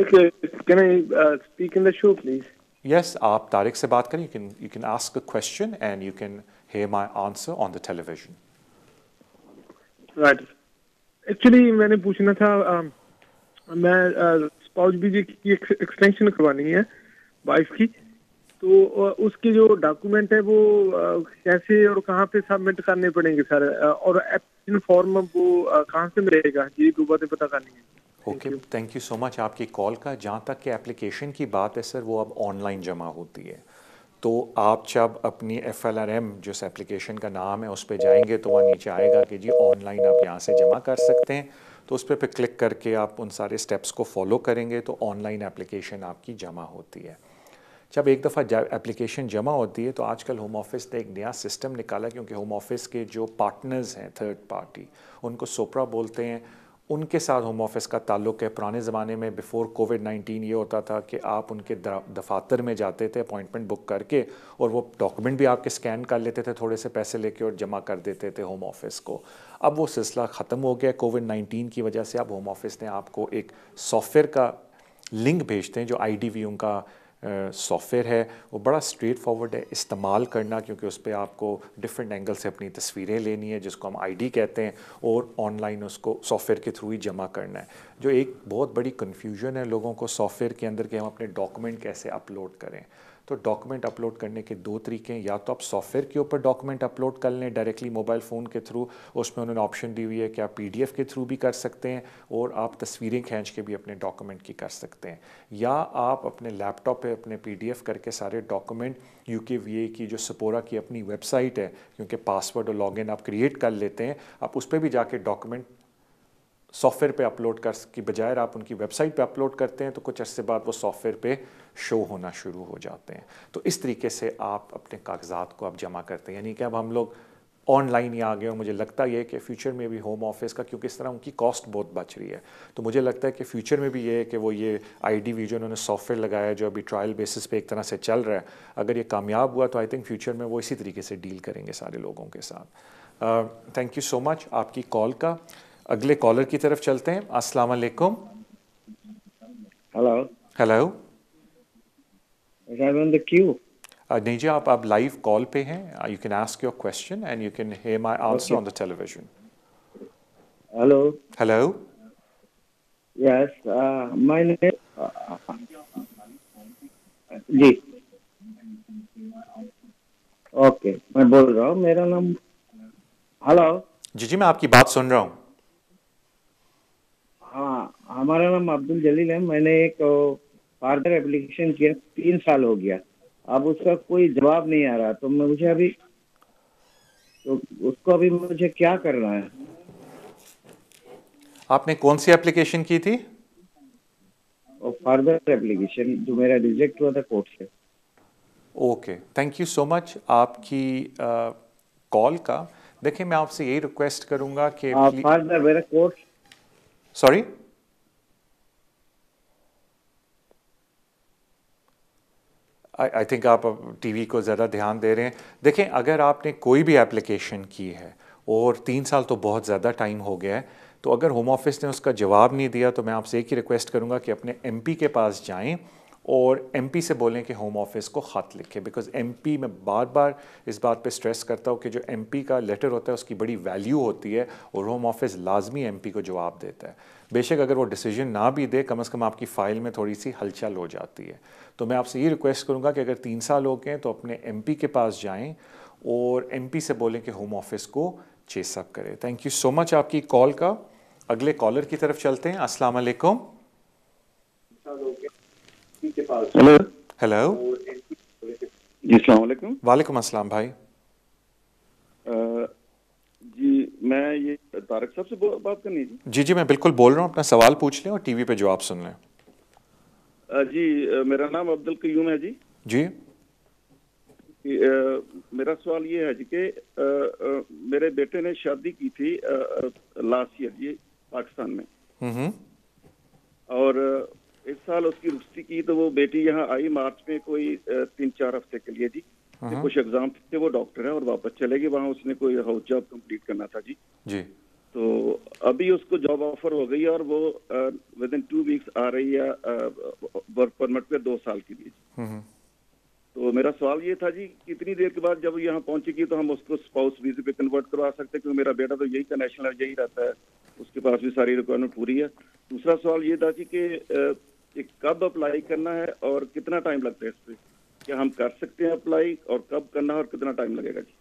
can I speak in the show please yes आप तारिक से बात करें you can you can ask a question and you can hear my answer on the television right actually मैंने पूछना था um, मैं स्पाउस uh, बीजी की extension करवानी है वाइफ की तो उसके जो डॉक्यूमेंट है वो कैसे और कहाँ पे सबमिट करने पड़ेंगे सर और फॉर्म वो कहाँ से मिलेगा ये दो बातें पता करनी है okay thank you so much आपकी कॉल का जहाँ तक कि एप्लीकेशन की बात है सर वो अब ऑनलाइन जमा होती है तो आप जब अपनी एफ एल आर एम जिस एप्लीकेशन का नाम है उस पर जाएंगे तो वहाँ नीचे आएगा कि जी ऑनलाइन आप यहाँ से जमा कर सकते हैं तो उस पर फिर क्लिक करके आप उन सारे स्टेप्स को फॉलो करेंगे तो ऑनलाइन एप्लीकेशन आपकी जमा होती है जब एक दफ़ा एप्लीकेशन जमा होती है तो आजकल होम ऑफिस ने एक नया सिस्टम निकाला क्योंकि होम ऑफिस के जो पार्टनर्स हैं थर्ड पार्टी उनको सोप्रा बोलते हैं उनके साथ होम ऑफिस का ताल्लुक है पुराने ज़माने में बिफ़ोर कोविड नाइन्टीन ये होता था कि आप उनके दफातर में जाते थे अपॉइंटमेंट बुक करके और वो डॉक्यूमेंट भी आपके स्कैन कर लेते थे थोड़े से पैसे लेके और जमा कर देते थे होम ऑफिस को अब वो सिलसिला ख़त्म हो गया कोविड नाइन्टीन की वजह से अब होम ऑफिस ने आपको एक सॉफ्टवेयर का लिंक भेजते हैं जो आई डी उनका सॉफ्टवेयर है वो बड़ा स्ट्रेट फॉरवर्ड है इस्तेमाल करना क्योंकि उस पर आपको डिफरेंट एंगल से अपनी तस्वीरें लेनी है जिसको हम आईडी कहते हैं और ऑनलाइन उसको सॉफ्टवेयर के थ्रू ही जमा करना है जो एक बहुत बड़ी कन्फ्यूजन है लोगों को सॉफ्टवेयर के अंदर कि हम अपने डॉक्यूमेंट कैसे अपलोड करें तो डॉक्यूमेंट अपलोड करने के दो तरीके हैं या तो आप सॉफ्टवेयर के ऊपर डॉक्यूमेंट अपलोड कर लें डायरेक्टली मोबाइल फ़ोन के थ्रू उसमें उन्होंने ऑप्शन दी हुई है कि आप पी के थ्रू भी कर सकते हैं और आप तस्वीरें खींच के भी अपने डॉक्यूमेंट की कर सकते हैं या आप अपने लैपटॉप पर अपने पी करके सारे डॉक्यूमेंट यू की जो सपोरा की अपनी वेबसाइट है क्योंकि पासवर्ड और लॉगिन आप क्रिएट कर लेते हैं आप उस पर भी जाके डॉक्यूमेंट सॉफ्टवेयर पे अपलोड कर की बजाय आप उनकी वेबसाइट पे अपलोड करते हैं तो कुछ अर्से बाद वो सॉफ्टवेयर पे शो होना शुरू हो जाते हैं तो इस तरीके से आप अपने कागजात को आप जमा करते हैं यानी कि अब हम लोग ऑनलाइन ही आ गए और मुझे लगता ये कि फ्यूचर में भी होम ऑफिस का क्योंकि इस तरह उनकी कॉस्ट बहुत बच रही है तो मुझे लगता है कि फ्यूचर में भी ये है कि वो ये आई डी वीजो उन्होंने सॉफ्टवेयर लगाया जो अभी ट्रायल बेसिस पे एक तरह से चल रहा है अगर ये कामयाब हुआ तो आई थिंक फ्यूचर में वो इसी तरीके से डील करेंगे सारे लोगों के साथ थैंक यू सो मच आपकी कॉल का अगले कॉलर की तरफ चलते हैं असलकुम hello hello Uh, Is uh, on the queue. Uh, Neja, आप आप लाइव कॉल पे हैं you can ask your question and you can hear my answer on the television hello hello yes my name जी okay मैं बोल रहा हूँ मेरा नाम हेलो जी जी मैं आपकी बात सुन रहा हूँ हाँ हमारा नाम अब्दुल जलील है मैंने एक फार्दर एप्लीकेशन किया तीन साल हो गया अब उसका कोई जवाब नहीं आ रहा तो मैं मुझे अभी तो उसको अभी मुझे क्या करना है आपने कौन सी एप्लीकेशन की थी फार्दर एप्लीकेशन जो मेरा रिजेक्ट हुआ था कोर्ट से okay thank you so much आपकी कॉल uh, का देखिए मैं आपसे यही रिक्वेस्ट करूंगा कि फर्दर हाँ, मेरा सॉरी आई थिंक आप टीवी को ज़्यादा ध्यान दे रहे हैं देखें अगर आपने कोई भी एप्लीकेशन की है और तीन साल तो बहुत ज़्यादा टाइम हो गया है तो अगर होम ऑफिस ने उसका जवाब नहीं दिया तो मैं आपसे एक ही रिक्वेस्ट करूँगा कि अपने पी के पास जाएँ और एमपी से बोलें कि होम ऑफिस को ख़त लिखे बिकॉज एमपी मैं बार बार इस बात पे स्ट्रेस करता हूँ कि जो एमपी का लेटर होता है उसकी बड़ी वैल्यू होती है और होम ऑफिस लाजमी एमपी को जवाब देता है बेशक अगर वो डिसीजन ना भी दे कम अज़ कम आपकी फ़ाइल में थोड़ी सी हलचल हो जाती है तो मैं आपसे ये रिक्वेस्ट करूँगा कि अगर तीन साल हो गए तो अपने एम के पास जाएँ और एम से बोलें कि होम ऑफिस को चेसअप करें थैंक यू सो मच आपकी कॉल का अगले कॉलर की तरफ चलते हैं अस्सलाम हेलो हेलो जी वालेकुम अस्सलाम भाई जी मैं ये तारक साहब से बात करनी है जी जी मैं बिल्कुल बोल रहा हूँ अपना सवाल पूछ लें और टीवी पे जवाब सुन लें जी मेरा नाम अब्दुल कयूम है जी जी मेरा सवाल ये है जी कि मेरे बेटे ने शादी की थी लास्ट ईयर ये पाकिस्तान में हम्म, हम्म। और इस साल उसकी रुस्ती की तो वो बेटी यहाँ आई मार्च में कोई तीन चार हफ्ते के लिए जी हाँ। कुछ एग्जाम थे वो डॉक्टर है और वापस चलेगी वहाँ उसने कोई हाउस जॉब कंप्लीट करना था जी जी तो अभी उसको जॉब ऑफर हो गई और वो विद इन टू वीक्स आ रही है वर्क परमिट पे दो साल के लिए हम्म, हम्म। तो मेरा सवाल ये था जी कितनी देर के बाद जब यहाँ पहुंचेगी तो हम उसको स्पाउस वीजे पे कन्वर्ट करवा सकते हैं क्योंकि मेरा बेटा तो यही का नेशनल यही रहता है उसके पास भी सारी रिक्वायरमेंट पूरी है दूसरा सवाल ये था जी कि कि कब अप्लाई करना है और कितना टाइम लगता है इस पर क्या हम कर सकते हैं अप्लाई और कब करना है और कितना टाइम लगेगा जी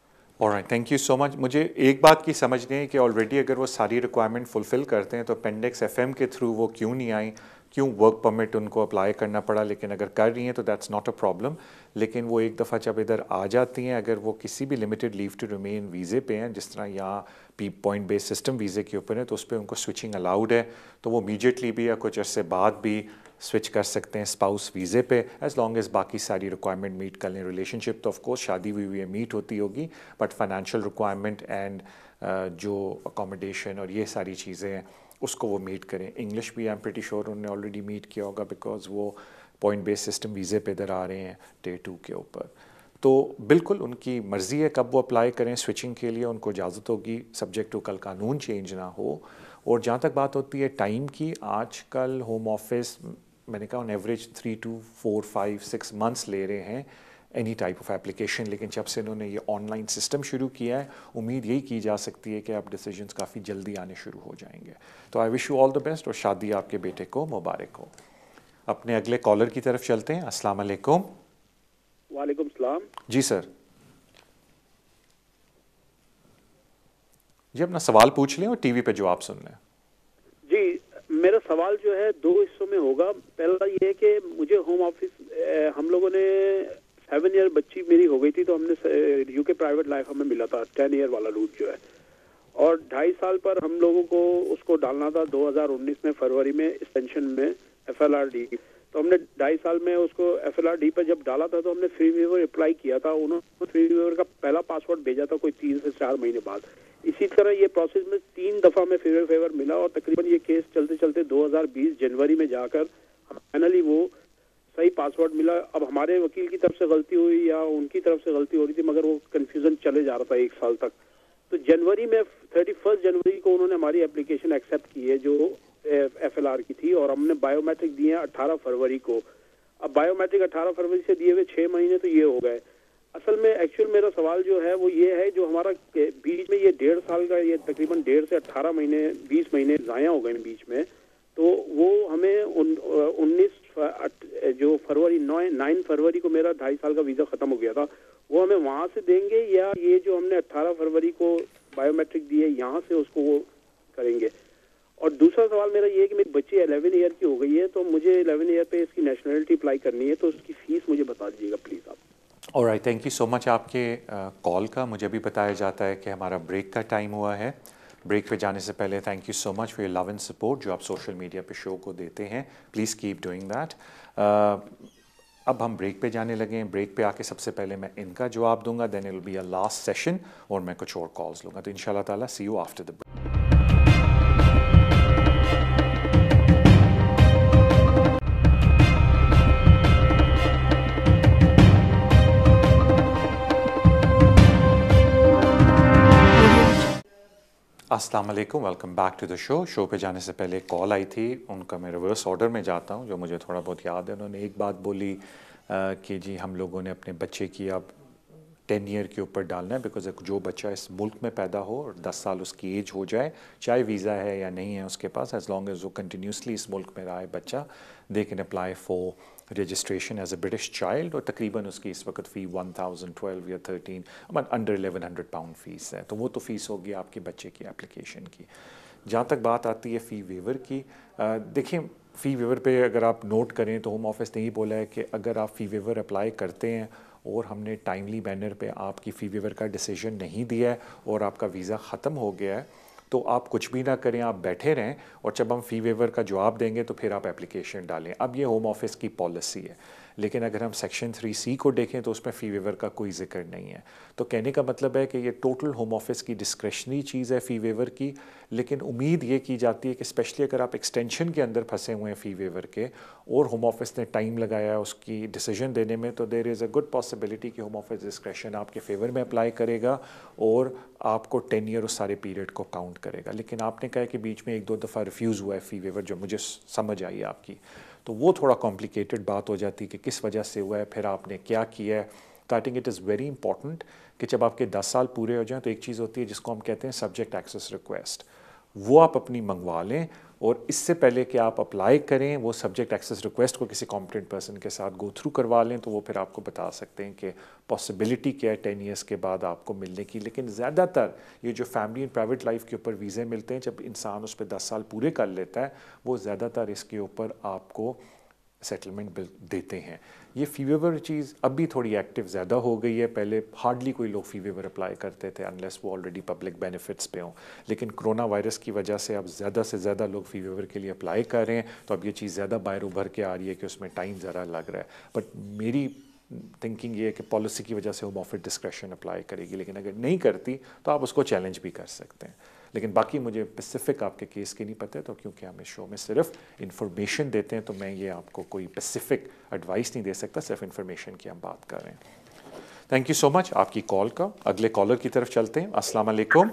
और थैंक यू सो मच मुझे एक बात की समझ नहीं है कि ऑलरेडी अगर वो सारी रिक्वायरमेंट फुलफ़िल करते हैं तो पेंडेक्स एफ के थ्रू वो क्यों नहीं आई क्यों वर्क परमिट उनको अप्लाई करना पड़ा लेकिन अगर कर रही हैं तो दैट्स नॉट अ प्रॉब्लम लेकिन वो एक दफ़ा जब इधर आ जाती हैं अगर वो किसी भी लिमिटेड लीव टू रिमेन वीज़े पे हैं जिस तरह यहाँ पी पॉइंट बेस्ड सिस्टम वीज़े के ऊपर है तो उस पर उनको स्विचिंग अलाउड है तो वो इमीजिएटली भी या कुछ अर्से बाद भी स्विच कर सकते हैं स्पाउस वीज़े पे एज लॉन्ग एज बाकी सारी रिक्वायरमेंट मीट कर लें रिलेशनशिप तो ऑफकोर्स शादी हुई हुई है मीट होती होगी बट फाइनेंशियल रिक्वायरमेंट एंड जो अकोमोडेशन और ये सारी चीज़ें हैं उसको वो मीट करें इंग्लिश भी आई एम प्रटी श्योर उन्होंने ऑलरेडी मीट किया होगा बिकॉज वो पॉइंट बेस सिस्टम वीज़े पे इधर आ रहे हैं डे टू के ऊपर तो बिल्कुल उनकी मर्ज़ी है कब वो अप्लाई करें स्विचिंग के लिए उनको इजाज़त होगी सब्जेक्ट टू कल कानून चेंज ना हो और जहाँ तक बात होती है टाइम की आज कल होम ऑफिस मैंने कहा on average three two four five six months ले रहे हैं एनी टाइप ऑफ एप्लीकेशन लेकिन जब से इन्होंने ये ऑनलाइन सिस्टम शुरू किया है उम्मीद यही की जा सकती है कि आप डिसीजंस काफ़ी जल्दी आने शुरू हो जाएंगे तो I wish you all the best और शादी आपके बेटे को मुबारक हो अपने अगले कॉलर की तरफ चलते हैं असल वालेकुम सलाम जी सर जी अपना सवाल पूछ लें और टीवी पे जवाब सुन लें जी मेरा सवाल जो है दो हिस्सों में होगा पहला ये है कि मुझे होम ऑफिस हम लोगों ने सेवन ईयर बच्ची मेरी हो गई थी तो हमने यूके प्राइवेट लाइफ हमें मिला था टेन ईयर वाला रूट जो है और ढाई साल पर हम लोगों को उसको डालना था 2019 में फरवरी में एक्सटेंशन में एफ तो हमने ढाई साल में उसको एफ पर जब डाला था तो हमने फ्री वीवर अप्लाई किया था उन्होंने फ्री वीवर का पहला पासवर्ड भेजा था कोई तीन से चार महीने बाद इसी तरह ये प्रोसेस में तीन दफ़ा में फेवर फेवर मिला और तकरीबन ये केस चलते चलते 2020 जनवरी में जाकर फाइनली वो सही पासवर्ड मिला अब हमारे वकील की तरफ से गलती हुई या उनकी तरफ से गलती हो रही थी मगर वो कन्फ्यूजन चले जा रहा था एक साल तक तो जनवरी में थर्टी फर्स्ट जनवरी को उन्होंने हमारी एप्लीकेशन एक्सेप्ट की है जो एफ एल आर की थी और हमने बायोमेट्रिक दिए हैं अट्ठारह फरवरी को अब बायोमेट्रिक अट्ठारह फरवरी से दिए हुए छः महीने तो ये हो गए असल में एक्चुअल मेरा सवाल जो है वो ये है जो हमारा बीच में ये डेढ़ साल का ये तकरीबन डेढ़ से अट्ठारह महीने बीस महीने ज़ाया हो गए बीच में तो वो हमें उन्नीस जो फरवरी नौ नाइन फरवरी को मेरा ढाई साल का वीज़ा ख़त्म हो गया था वो हमें वहाँ से देंगे या ये जो हमने 18 फरवरी को बायोमेट्रिक दिए यहाँ से उसको वो करेंगे और दूसरा सवाल मेरा ये है कि मेरी बच्ची 11 ईयर की हो गई है तो मुझे 11 ईयर पे इसकी नेशनलिटी अप्लाई करनी है तो उसकी फीस मुझे बता दीजिएगा प्लीज़ आप और I thank you so much आपके कॉल का मुझे भी बताया जाता है कि हमारा ब्रेक का टाइम हुआ है ब्रेक पे जाने से पहले thank you so much for your love and support जो आप सोशल मीडिया पे शो को देते हैं प्लीज़ कीप डूइंग दैट अब हम ब्रेक पे जाने लगे हैं ब्रेक पे आके सबसे पहले मैं इनका जवाब दूंगा then I'll be a last session और मैं कुछ और कॉल्स लूँगा तो इन ताला see you after the break अस्सलाम वालेकुम welcome back to the show show पे जाने से पहले कॉल आई थी उनका मैं रिवर्स ऑर्डर में जाता हूँ जो मुझे थोड़ा बहुत याद है उन्होंने एक बात बोली आ, कि जी हम लोगों ने अपने बच्चे की अब टेन ईयर के ऊपर डालना है बिकॉज जो बच्चा इस मुल्क में पैदा हो और दस साल उसकी एज हो जाए चाहे वीज़ा है या नहीं है उसके पास एज लॉन्ग एज वो कंटिन्यूसली इस मुल्क में रहा है बच्चा they can apply for registration as a British child और तकरीबन उसकी इस वक्त फ़ी वन थाउजेंड ट्वेल्व या thirteen under eleven hundred pound fees है तो वो तो फ़ीस होगी आपके बच्चे की एप्लीकेशन की जहाँ तक बात आती है फ़ी वेवर की देखिए फ़ी वेवर पे अगर आप नोट करें तो होम ऑफिस ने ही बोला है कि अगर आप फ़ी वेवर अप्लाई करते हैं और हमने टाइमली मैनर पर आपकी फ़ी वेवर का डिसीजन नहीं दिया है और आपका वीज़ा ख़त्म हो गया है तो आप कुछ भी ना करें आप बैठे रहें और जब हम फ़ी वेवर का जवाब देंगे तो फिर आप एप्लीकेशन डालें अब ये होम ऑफिस की पॉलिसी है लेकिन अगर हम सेक्शन थ्री सी को देखें तो उसमें फ़ी वेवर का कोई जिक्र नहीं है तो कहने का मतलब है कि ये टोटल होम ऑफिस की डिस्क्रेशनरी चीज़ है फ़ी वेवर की लेकिन उम्मीद ये की जाती है कि स्पेशली अगर आप एक्सटेंशन के अंदर फंसे हुए हैं फ़ी वेवर के और होम ऑफिस ने टाइम लगाया है उसकी डिसीजन देने में तो there is a good possibility कि होम ऑफिस डिस्क्रेशन आपके फेवर में अप्लाई करेगा और आपको टेन ईयर उस सारे पीरियड को काउंट करेगा लेकिन आपने कहा कि बीच में एक दो दफ़ा रिफ्यूज़ हुआ है फ़ी वेवर जो मुझे समझ आई आपकी तो वो थोड़ा कॉम्प्लिकेटेड बात हो जाती है कि किस वजह से हुआ है फिर आपने क्या किया है तो I think it is very important कि जब आपके 10 साल पूरे हो जाएं तो एक चीज़ होती है जिसको हम कहते हैं सब्जेक्ट एक्सेस रिक्वेस्ट वो आप अपनी मंगवा लें और इससे पहले कि आप अप्लाई करें वो सब्जेक्ट एक्सेस रिक्वेस्ट को किसी कॉम्पिटेंट पर्सन के साथ गो थ्रू करवा लें तो वो फिर आपको बता सकते हैं कि पॉसिबिलिटी क्या है टेन ईयर्स के बाद आपको मिलने की लेकिन ज़्यादातर ये जो फैमिली एंड प्राइवेट लाइफ के ऊपर वीज़े मिलते हैं जब इंसान उस पर दस साल पूरे कर लेता है वो ज़्यादातर इसके ऊपर आपको सेटलमेंट देते हैं ये फीवेवर चीज़ अब भी थोड़ी एक्टिव ज़्यादा हो गई है पहले हार्डली कोई लोग फीवेवर अप्लाई करते थे अनलेस वो ऑलरेडी पब्लिक बेनिफिट्स पे हों लेकिन कोरोना वायरस की वजह से अब ज़्यादा से ज़्यादा लोग फीवेवर के लिए अप्लाई कर रहे हैं तो अब ये चीज़ ज़्यादा बाहर उभर के आ रही है कि उसमें टाइम ज़रा लग रहा है बट मेरी थिंकिंग ये है कि पॉलिसी की वजह से होम ऑफिस डिस्क्रेशन अप्लाई करेगी लेकिन अगर नहीं करती तो आप उसको चैलेंज भी कर सकते हैं लेकिन बाकी मुझे पेसिफिक आपके केस के नहीं पता तो क्योंकि हम इस शो में सिर्फ इन्फॉर्मेशन देते हैं तो मैं ये आपको कोई पेसिफिक एडवाइस नहीं दे सकता सिर्फ इन्फॉर्मेशन की हम बात कर रहे हैं थैंक यू सो मच आपकी कॉल का अगले कॉलर की तरफ चलते हैं अस्सलाम वालेकुम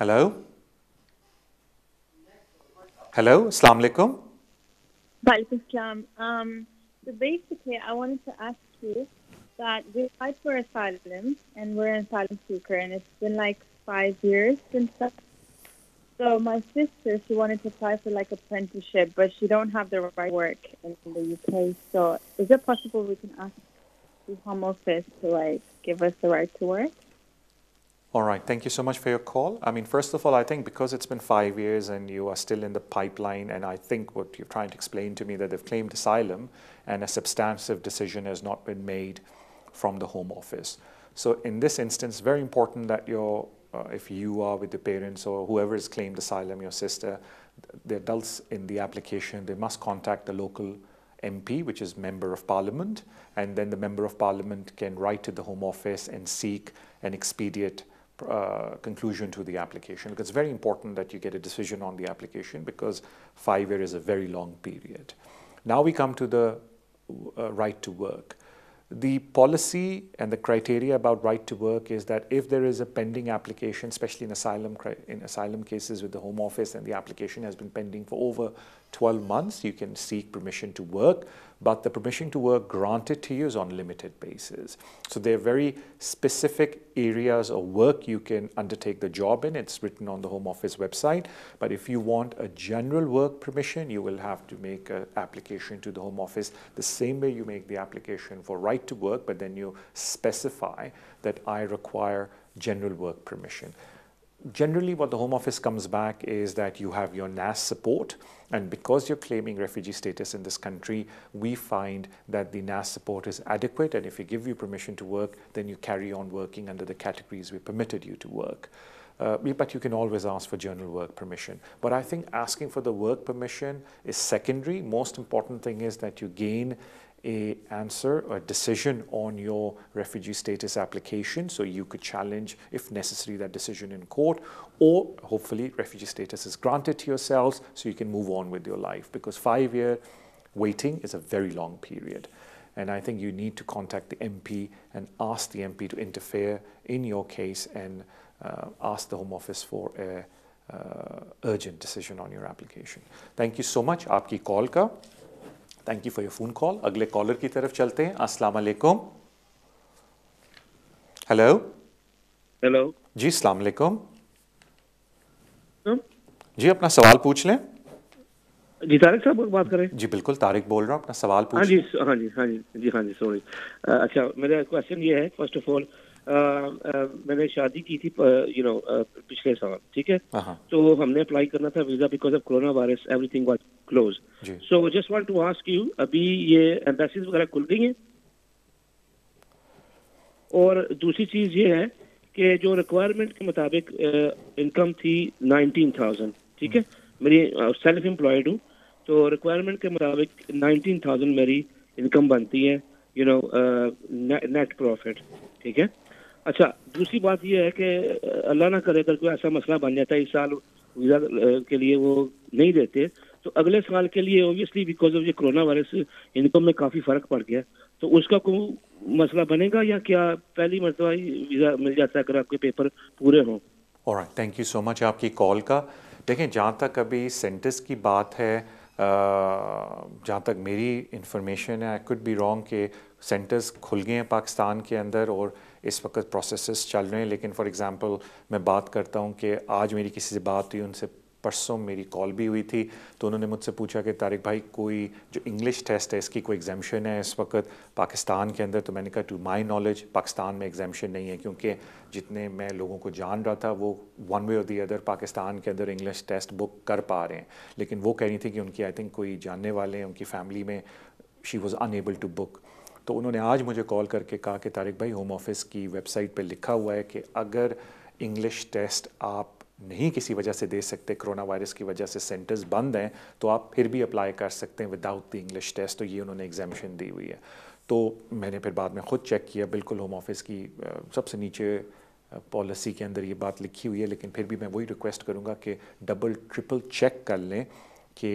हेलो हेलो अस्सलाम वालेकुम वालेकुम सलाम um so basically i wanted to ask that we applied for asylum and we're an asylum seeker, and it's been like five years since that. So my sister, she wanted to apply for like apprenticeship, but she don't have the right work in the UK. So is it possible we can ask the Home Office to like give us the right to work? All right. Thank you so much for your call. I mean, first of all, I think because it's been five years and you are still in the pipeline, and I think what you're trying to explain to me that they've claimed asylum and a substantive decision has not been made from the home office. So in this instance, very important that you uh, if you are with the parents or whoever has claimed asylum, your sister, the adults in the application, they must contact the local MP, which is Member of Parliament, and then the Member of Parliament can write to the Home Office and seek an expedient uh, conclusion to the application. it's very important that you get a decision on the application because five years is a very long period. Now we come to the uh, right to work. The policy and the criteria about right to work is that if there is a pending application, especially in asylum in asylum cases with the Home Office, and the application has been pending for over 12 months, you can seek permission to work, but the permission to work granted to you is on limited basis. So there are very specific areas of work you can undertake the job in. It's written on the Home Office website. But if you want a general work permission, you will have to make an application to the Home Office the same way you make the application for right to work, but then you specify that I require general work permission generally what the Home Office comes back is that you have your NAS support and because you're claiming refugee status in this country, we find that the NAS support is adequate and if we give you permission to work, then you carry on working under the categories we permitted you to work. Uh, but you can always ask for general work permission. But I think asking for the work permission is secondary. Most important thing is that you gain a answer or decision on your refugee status application. So you could challenge, if necessary, that decision in court, or hopefully refugee status is granted to yourselves so you can move on with your life because five year waiting is a very long period. And I think you need to contact the MP and ask the MP to interfere in your case and uh, ask the Home Office for a uh, urgent decision on your application. Thank you so much. Aapki call ka. Thank you for your phone call अगले caller की तरफ चलते हैं अस्सलाम वालेकुम hello hello जी अस्सलाम वालेकुम जी अपना सवाल पूछ लें जी तारिक साहब बात करें जी बिल्कुल तारिक बोल रहा हूँ अपना सवाल हाँ पूछ हाँ जी हाँ जी हाँ जी जी हाँ जी सॉरी अच्छा मेरा क्वेश्चन ये है फर्स्ट ऑफ ऑल मैंने शादी की थी यू नो पिछले साल ठीक है हाँ, हाँ। तो हमने अप्लाई करना था visa because of coronavirus everything was close so just want to ask you अभी ये एम्बेसीज वगैरह खुल गई हैं और दूसरी चीज ये है कि जो रिक्वायरमेंट के मुताबिक इनकम थी नाइनटीन थाउजेंड ठीक है हम्म। मेरी सेल्फ एम्प्लॉयड हूँ तो रिक्वायरमेंट के मुताबिक नाइनटीन थाउजेंड मेरी इनकम बनती है यू नो नेट प्रॉफिट ठीक है अच्छा दूसरी बात यह है कि अल्लाह ना करे अगर कोई ऐसा मसला बन जाता है इस साल वीज़ा के लिए वो नहीं देते तो अगले साल के लिए ओबियसली बिकॉज ऑफ ये कोरोना वायरस इनकम में काफ़ी फ़र्क पड़ गया तो उसका कोई मसला बनेगा या क्या पहली मरतबा ही वीज़ा मिल जाता है अगर आपके पेपर पूरे हों और थैंक यू सो मच आपकी कॉल का देखें जहाँ तक अभी सेंटर्स की बात है जहाँ तक मेरी इंफॉर्मेशन है आई कुड बी रॉन्ग के सेंटर्स खुल गए हैं पाकिस्तान के अंदर और इस वक्त प्रोसेस चल रहे हैं लेकिन फॉर एग्ज़ाम्पल मैं बात करता हूँ कि आज मेरी किसी से बात हुई उनसे परसों मेरी कॉल भी हुई थी तो उन्होंने मुझसे पूछा कि तारिक भाई कोई जो इंग्लिश टेस्ट है इसकी कोई एग्जामेशन है इस वक्त पाकिस्तान के अंदर तो मैंने कहा टू माई नॉलेज पाकिस्तान में एग्जामेशन नहीं है क्योंकि जितने मैं लोगों को जान रहा था वो वन वे और दी अदर पाकिस्तान के अंदर इंग्लिश टेस्ट बुक कर पा रहे हैं लेकिन वो कह रही थी कि उनकी आई थिंक कोई जानने वाले हैं उनकी फैमिली में she was unable to book तो उन्होंने आज मुझे कॉल करके कहा कि तारिक भाई होम ऑफिस की वेबसाइट पर लिखा हुआ है कि अगर इंग्लिश टेस्ट आप नहीं किसी वजह से दे सकते कोरोना वायरस की वजह से सेंटर्स बंद हैं तो आप फिर भी अप्लाई कर सकते हैं विदाउट द इंग्लिश टेस्ट तो ये उन्होंने एग्जामिशन दी हुई है तो मैंने फिर बाद में ख़ुद चेक किया बिल्कुल होम ऑफिस की सबसे नीचे पॉलिसी के अंदर ये बात लिखी हुई है लेकिन फिर भी मैं वही रिक्वेस्ट करूँगा कि डबल ट्रिपल चेक कर लें कि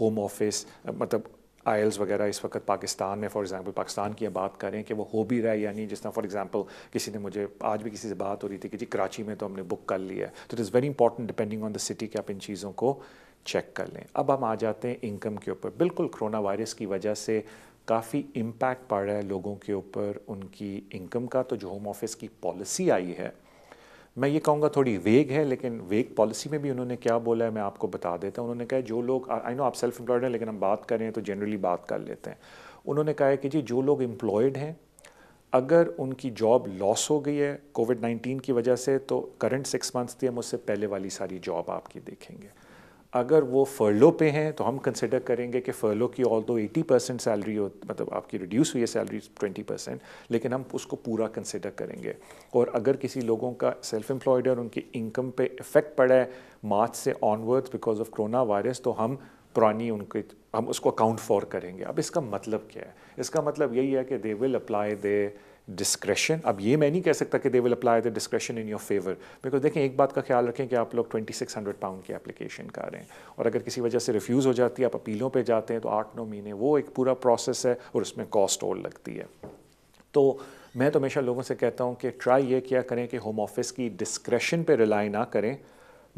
होम ऑफिस मतलब आयल्स वगैरह इस वक्त पाकिस्तान में फॉर एग्जांपल पाकिस्तान की बात करें कि वो हो भी रहा है या नहीं जिस तरह फॉर एग्जांपल किसी ने मुझे आज भी किसी से बात हो रही थी कि जी कराची में तो हमने बुक कर लिया है तो it is very important depending on the city कि आप इन चीज़ों को चेक कर लें अब हम आ जाते हैं इनकम के ऊपर बिल्कुल करोना वायरस की वजह से काफ़ी इम्पैक्ट पड़ रहा है लोगों के ऊपर उनकी इनकम का तो जो होम ऑफिस की पॉलिसी आई है मैं ये कहूँगा थोड़ी वेग है लेकिन वेग पॉलिसी में भी उन्होंने क्या बोला है मैं आपको बता देता हूँ उन्होंने कहा जो लोग आई नो आप सेल्फ एम्प्लॉयड हैं लेकिन हम बात करें तो जनरली बात कर लेते हैं उन्होंने कहा है कि जी जो लोग एम्प्लॉयड हैं अगर उनकी जॉब लॉस हो गई है कोविड 19 की वजह से तो करंट सिक्स मंथ्स थी हम उससे पहले वाली सारी जॉब आपकी देखेंगे अगर वो फर्लो पे हैं तो हम कंसिडर करेंगे कि फर्लो की ऑल दो एटी परसेंट सैलरी हो मतलब आपकी रिड्यूस हुई है सैलरी ट्वेंटी परसेंट लेकिन हम उसको पूरा कंसिडर करेंगे और अगर किसी लोगों का सेल्फ एम्प्लॉयड और उनकी इनकम पे इफेक्ट पड़ा है मार्च से onwards because of coronavirus तो हम पुरानी उनके हम उसको अकाउंट फॉर करेंगे अब इसका मतलब क्या है इसका मतलब यही है कि they will apply they discretion अब ये मैं नहीं कह सकता कि they will apply the discretion in your favour because देखें एक बात का ख्याल रखें कि आप लोग 2600 पाउंड की एप्लीकेशन कर रहे हैं और अगर किसी वजह से रिफ्यूज़ हो जाती है आप अपीलों पे जाते हैं तो आठ नौ महीने वो एक पूरा प्रोसेस है और उसमें कॉस्ट और लगती है तो मैं तो हमेशा लोगों से कहता हूँ कि ट्राई ये किया करें कि होम ऑफिस की डिस्क्रेशन पर रिलाई ना करें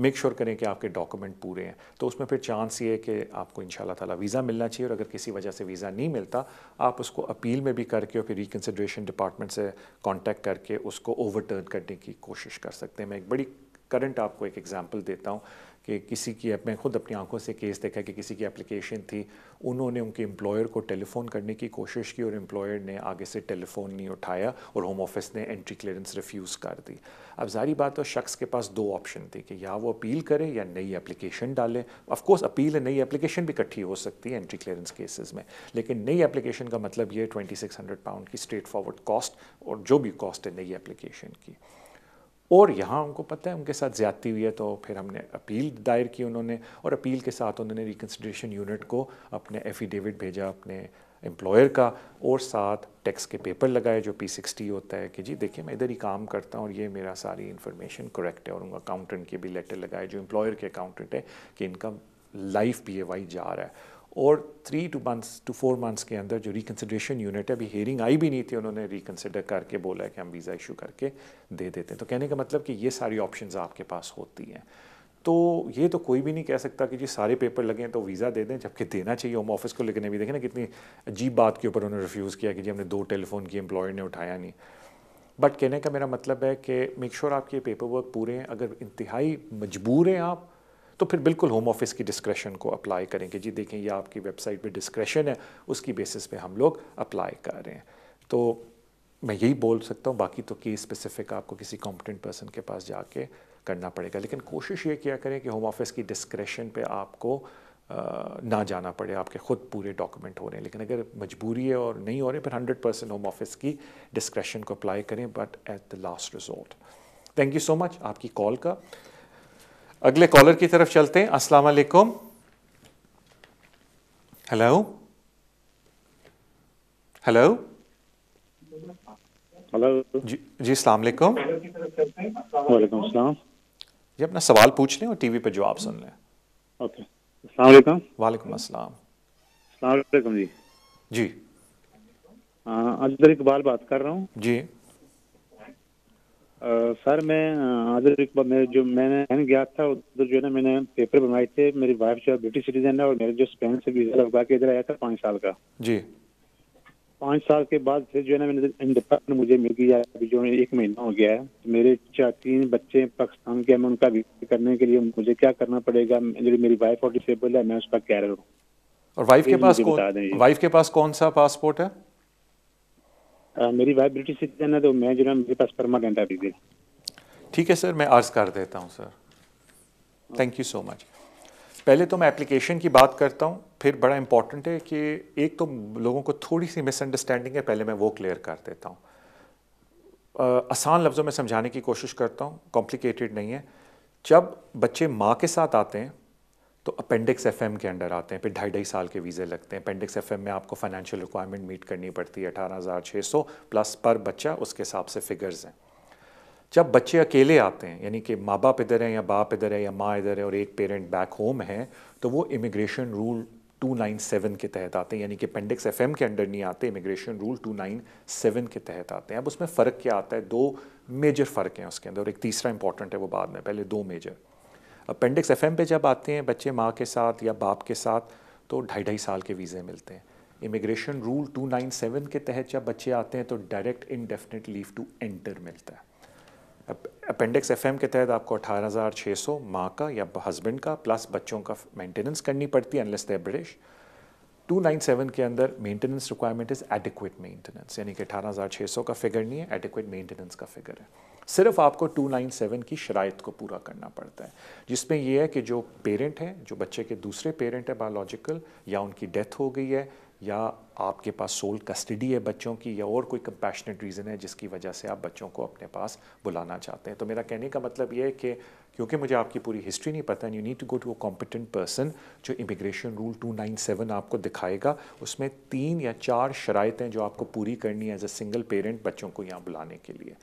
मेक श्योर sure करें कि आपके डॉक्यूमेंट पूरे हैं तो उसमें फिर चांस ये है कि आपको इन ताला वीज़ा मिलना चाहिए और अगर किसी वजह से वीज़ा नहीं मिलता आप उसको अपील में भी करके और फिर रिकन्सिड्रेशन डिपार्टमेंट से कॉन्टैक्ट करके उसको ओवरटर्न करने की कोशिश कर सकते हैं मैं एक बड़ी करंट आपको एक एग्जाम्पल देता हूँ कि किसी की मैं खुद अपनी आंखों से केस देखा कि किसी की एप्लीकेशन थी उन्होंने उनके एम्प्लॉयर को टेलीफोन करने की कोशिश की और एम्प्लॉयर ने आगे से टेलीफोन नहीं उठाया और होम ऑफिस ने एंट्री क्लियरेंस रिफ्यूज़ कर दी अब जारी बात है तो शख्स के पास दो ऑप्शन थी कि या वो अपील करे या नई एप्लीकेशन डाले ऑफकोर्स अपील है नई एप्लीकेशन भी इकट्ठी हो सकती है एंट्री क्लियरेंस केसेस में लेकिन नई एप्लीकेशन का मतलब ये ट्वेंटी सिक्स हंड्रेड पाउंड की स्ट्रेट फॉरवर्ड कॉस्ट और जो भी कॉस्ट है नई एप्लीकेशन की और यहाँ उनको पता है उनके साथ ज़्यादती हुई है तो फिर हमने अपील दायर की उन्होंने और अपील के साथ उन्होंने रिकन्सिड्रेशन यूनिट को अपने एफिडेविट भेजा अपने एम्प्लॉयर का और साथ टैक्स के पेपर लगाए जो पी सिक्सटी होता है कि जी देखिए मैं इधर ही काम करता हूँ और ये मेरा सारी इन्फॉर्मेशन करेक्ट है और उनका अकाउंटेंट के भी लेटर लगाए जो एम्प्लॉयर के अकाउंटेंट है कि इनका लाइफ पी जा रहा है और three two months two four months के अंदर जो रिकन्सिड्रेशन यूनिट है अभी हेयरिंग आई भी नहीं थी उन्होंने रिकन्सिडर करके बोला है कि हम वीज़ा इशू करके दे देते हैं तो कहने का मतलब कि ये सारी ऑप्शन आपके पास होती हैं तो ये तो कोई भी नहीं कह सकता कि जी सारे पेपर लगे हैं तो वीज़ा दे दें जबकि देना चाहिए होम ऑफिस को लेकिन अभी देखें ना कितनी अजीब बात के ऊपर उन्होंने रिफ्यूज़ किया कि जी हमने दो टेलीफोन की एम्प्लॉय ने उठाया नहीं बट कहने का मेरा मतलब है कि मेक श्योर आपके पेपर वर्क पूरे हैं अगर इंतहाई मजबूर हैं आप तो फिर बिल्कुल होम ऑफिस की डिस्क्रेशन को अप्लाई करेंगे जी देखें ये आपकी वेबसाइट पे डिस्क्रेशन है उसकी बेसिस पे हम लोग अप्लाई कर रहे हैं तो मैं यही बोल सकता हूँ बाकी तो की स्पेसिफिक आपको किसी कॉम्पिटेंट पर्सन के पास जाके करना पड़ेगा लेकिन कोशिश ये किया करें कि होम ऑफिस की डिस्क्रेशन पर आपको आ, ना जाना पड़े आपके ख़ुद पूरे डॉक्यूमेंट हो रहे हैं लेकिन अगर मजबूरी है और नहीं हो रहे फिर हंड्रेड परसेंट होम ऑफिस की डिस्क्रेशन को अप्लाई करें but at the last resort thank you so much आपकी कॉल का अगले कॉलर की तरफ चलते हैं अस्सलाम वालेकुम हेलो हेलो हेलो जी जी अस्सलाम वालेकुम वालेकुम अस्सलाम जी अपना सवाल पूछ लें और टीवी पे जवाब सुन लें ओके अस्सलाम वालेकुम वालेकुम अस्सलाम अस्सलाम वालेकुम जी जी हाँ, अजदर इकबाल बात कर रहा हूँ जी सर मैं आदर इकबाल मेरे जो मैंने गया था उधर जो है ना मैंने पेपर बनवाए थे मेरी वाइफ जो ब्रिटिश सिटीजन है और मेरे जो स्पेन से वीजा लगवा के इधर आया था पाँच साल का जी पाँच साल के बाद फिर जो है ना मैंने इंडिपेंडेंट मुझे मिल गया अभी जो एक महीना हो गया है मेरे चार तीन बच्चे पाकिस्तान के मैं उनका करने के लिए मुझे क्या करना पड़ेगा जो मेरी वाइफ और डिसेबल है मैं उसका कैरियर हूँ और वाइफ के पास कौन वाइफ के पास कौन सा पासपोर्ट है मेरी वाइफ ब्रिटिश सिटीजन है तो मैं जो है मेरे पास परमानेंट है वीज़ा ठीक है सर मैं अर्ज़ कर देता हूँ sir thank you so much पहले तो मैं एप्लीकेशन की बात करता हूँ फिर बड़ा इंपॉर्टेंट है कि एक तो लोगों को थोड़ी सी मिसअंडरस्टैंडिंग है पहले मैं वो क्लियर कर देता हूँ आसान लफ्ज़ों में समझाने की कोशिश करता हूँ कॉम्प्लिकेटेड नहीं है जब बच्चे माँ के साथ आते हैं तो अपेंडिक्स एफ के अंडर आते हैं फिर ढाई ढाई साल के वीज़े लगते हैं अपेंडिक्स एफ में आपको फाइनेंशियल रिक्वायरमेंट मीट करनी पड़ती है अठारह हज़ार छः सौ प्लस पर बच्चा उसके हिसाब से फिगर्स हैं जब बच्चे अकेले आते हैं यानी कि माँ बाप इधर हैं या बाप इधर है या माँ इधर है और एक पेरेंट बैक होम है तो वो इमिग्रेशन रूल 297 के तहत आते हैं यानी कि अपेंडिक्स एफ के अंडर नहीं आते इमिग्रेशन रूल 297 के तहत आते हैं अब उसमें फ़र्क क्या आता है दो मेजर फ़र्क हैं उसके अंदर और एक तीसरा इंपॉर्टेंट है वो बाद में पहले दो मेजर अपेंडिक्स एफ पे जब आते हैं बच्चे माँ के साथ या बाप के साथ तो ढाई ढाई साल के वीज़े मिलते हैं इमिग्रेशन रूल 297 के तहत जब बच्चे आते हैं तो direct indefinite leave to enter मिलता है अपेंडिक्स एफ के तहत आपको 18,600 माँ का या हस्बैंड का प्लस बच्चों का मेंटेनेंस करनी पड़ती है अनलेस दे ब्रिटिश 297 के अंदर maintenance requirement is adequate maintenance यानी कि 18,600 का फिगर नहीं है एडिक्वेट मेंटेनेंस का फिगर है सिर्फ आपको 297 की शरात को पूरा करना पड़ता है जिसमें यह है कि जो पेरेंट हैं जो बच्चे के दूसरे पेरेंट हैं बायोलॉजिकल या उनकी डेथ हो गई है या आपके पास सोल कस्टडी है बच्चों की या और कोई कंपैशनेट रीज़न है जिसकी वजह से आप बच्चों को अपने पास बुलाना चाहते हैं तो मेरा कहने का मतलब ये है कि क्योंकि मुझे आपकी पूरी हिस्ट्री नहीं पता you need to go to a competent person जो इमिग्रेशन रूल 297 आपको दिखाएगा उसमें तीन या चार शराइतें जो आपको पूरी करनी है एज ए सिंगल पेरेंट बच्चों को यहाँ बुलाने के लिए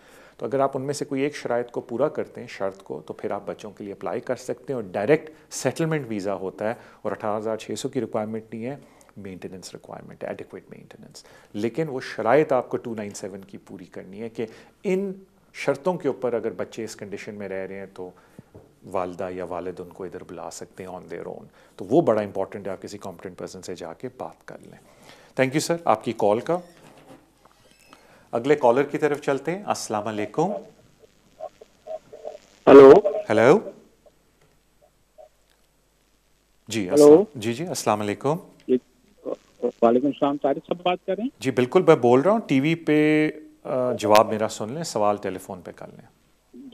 तो अगर आप उनमें से कोई एक शरात को पूरा करते हैं शर्त को तो फिर आप बच्चों के लिए अप्लाई कर सकते हैं और डायरेक्ट सेटलमेंट वीज़ा होता है और अठारह की रिक्वायरमेंट नहीं है मेंटेनेंस रिक्वायरमेंट है एडिक्वेट मेंटेनेंस लेकिन वो शरात तो आपको 297 की पूरी करनी है कि इन शर्तों के ऊपर अगर बच्चे इस कंडीशन में रह रहे हैं तो वालदा या वालद उनको इधर बुला सकते हैं ऑन देयर ओन तो वो बड़ा इंपॉर्टेंट है आप किसी कॉम्पिटेंट पर्सन से जाके बात कर लें थैंक यू सर आपकी कॉल का अगले कॉलर की तरफ चलते हैं अस्सलाम वालेकुम हेलो हेलो जी हेलो जी जी अस्सलाम वालेकुम वालेकुम सलाम तारिक साहब बात कर रहे हैं जी बिल्कुल मैं बोल रहा हूँ टीवी पे जवाब मेरा सुन लें सवाल टेलीफोन पे कर लें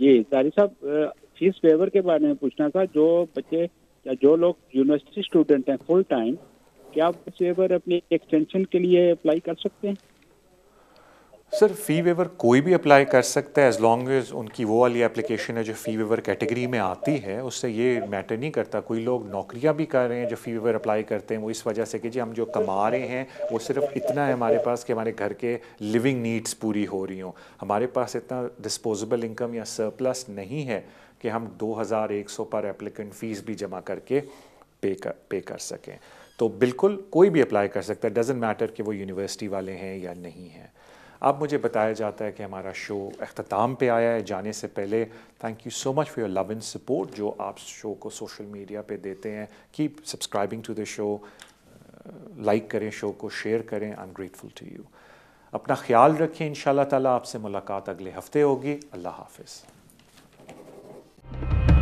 जी तारिक साहब फीस फेवर के बारे में पूछना था जो बच्चे या जो लोग यूनिवर्सिटी स्टूडेंट हैं फुल टाइम क्या फीस वेवर अपनी एक्सटेंशन के लिए अप्लाई कर सकते हैं सर फ़ी वेवर कोई भी अप्लाई कर सकता है एज लॉन्ग एज उनकी वो वाली एप्लीकेशन है जो फ़ी वेवर कैटेगरी में आती है उससे ये मैटर नहीं करता कोई लोग नौकरियां भी कर रहे हैं जो फ़ी वेवर अप्लाई करते हैं वो इस वजह से कि जी हम जो कमा रहे हैं वो सिर्फ इतना है हमारे पास कि हमारे घर के लिविंग नीड्स पूरी हो रही हों हमारे पास इतना डिस्पोजेबल इनकम या सरप्लस नहीं है कि हम सौ पर एप्लीकेंट फ़ीस भी जमा करके पे कर पे कर सकें तो बिल्कुल कोई भी अप्लाई कर सकता है डजेंट मैटर कि वो यूनिवर्सिटी वाले हैं या नहीं हैं अब मुझे बताया जाता है कि हमारा शो अख्ताम पे आया है जाने से पहले thank you so much for your love and support जो आप शो को सोशल मीडिया पे देते हैं keep subscribing to the show like करें शो को शेयर करें I am grateful to you अपना ख्याल रखें इन शाह आपसे मुलाकात अगले हफ्ते होगी अल्लाह हाफिज़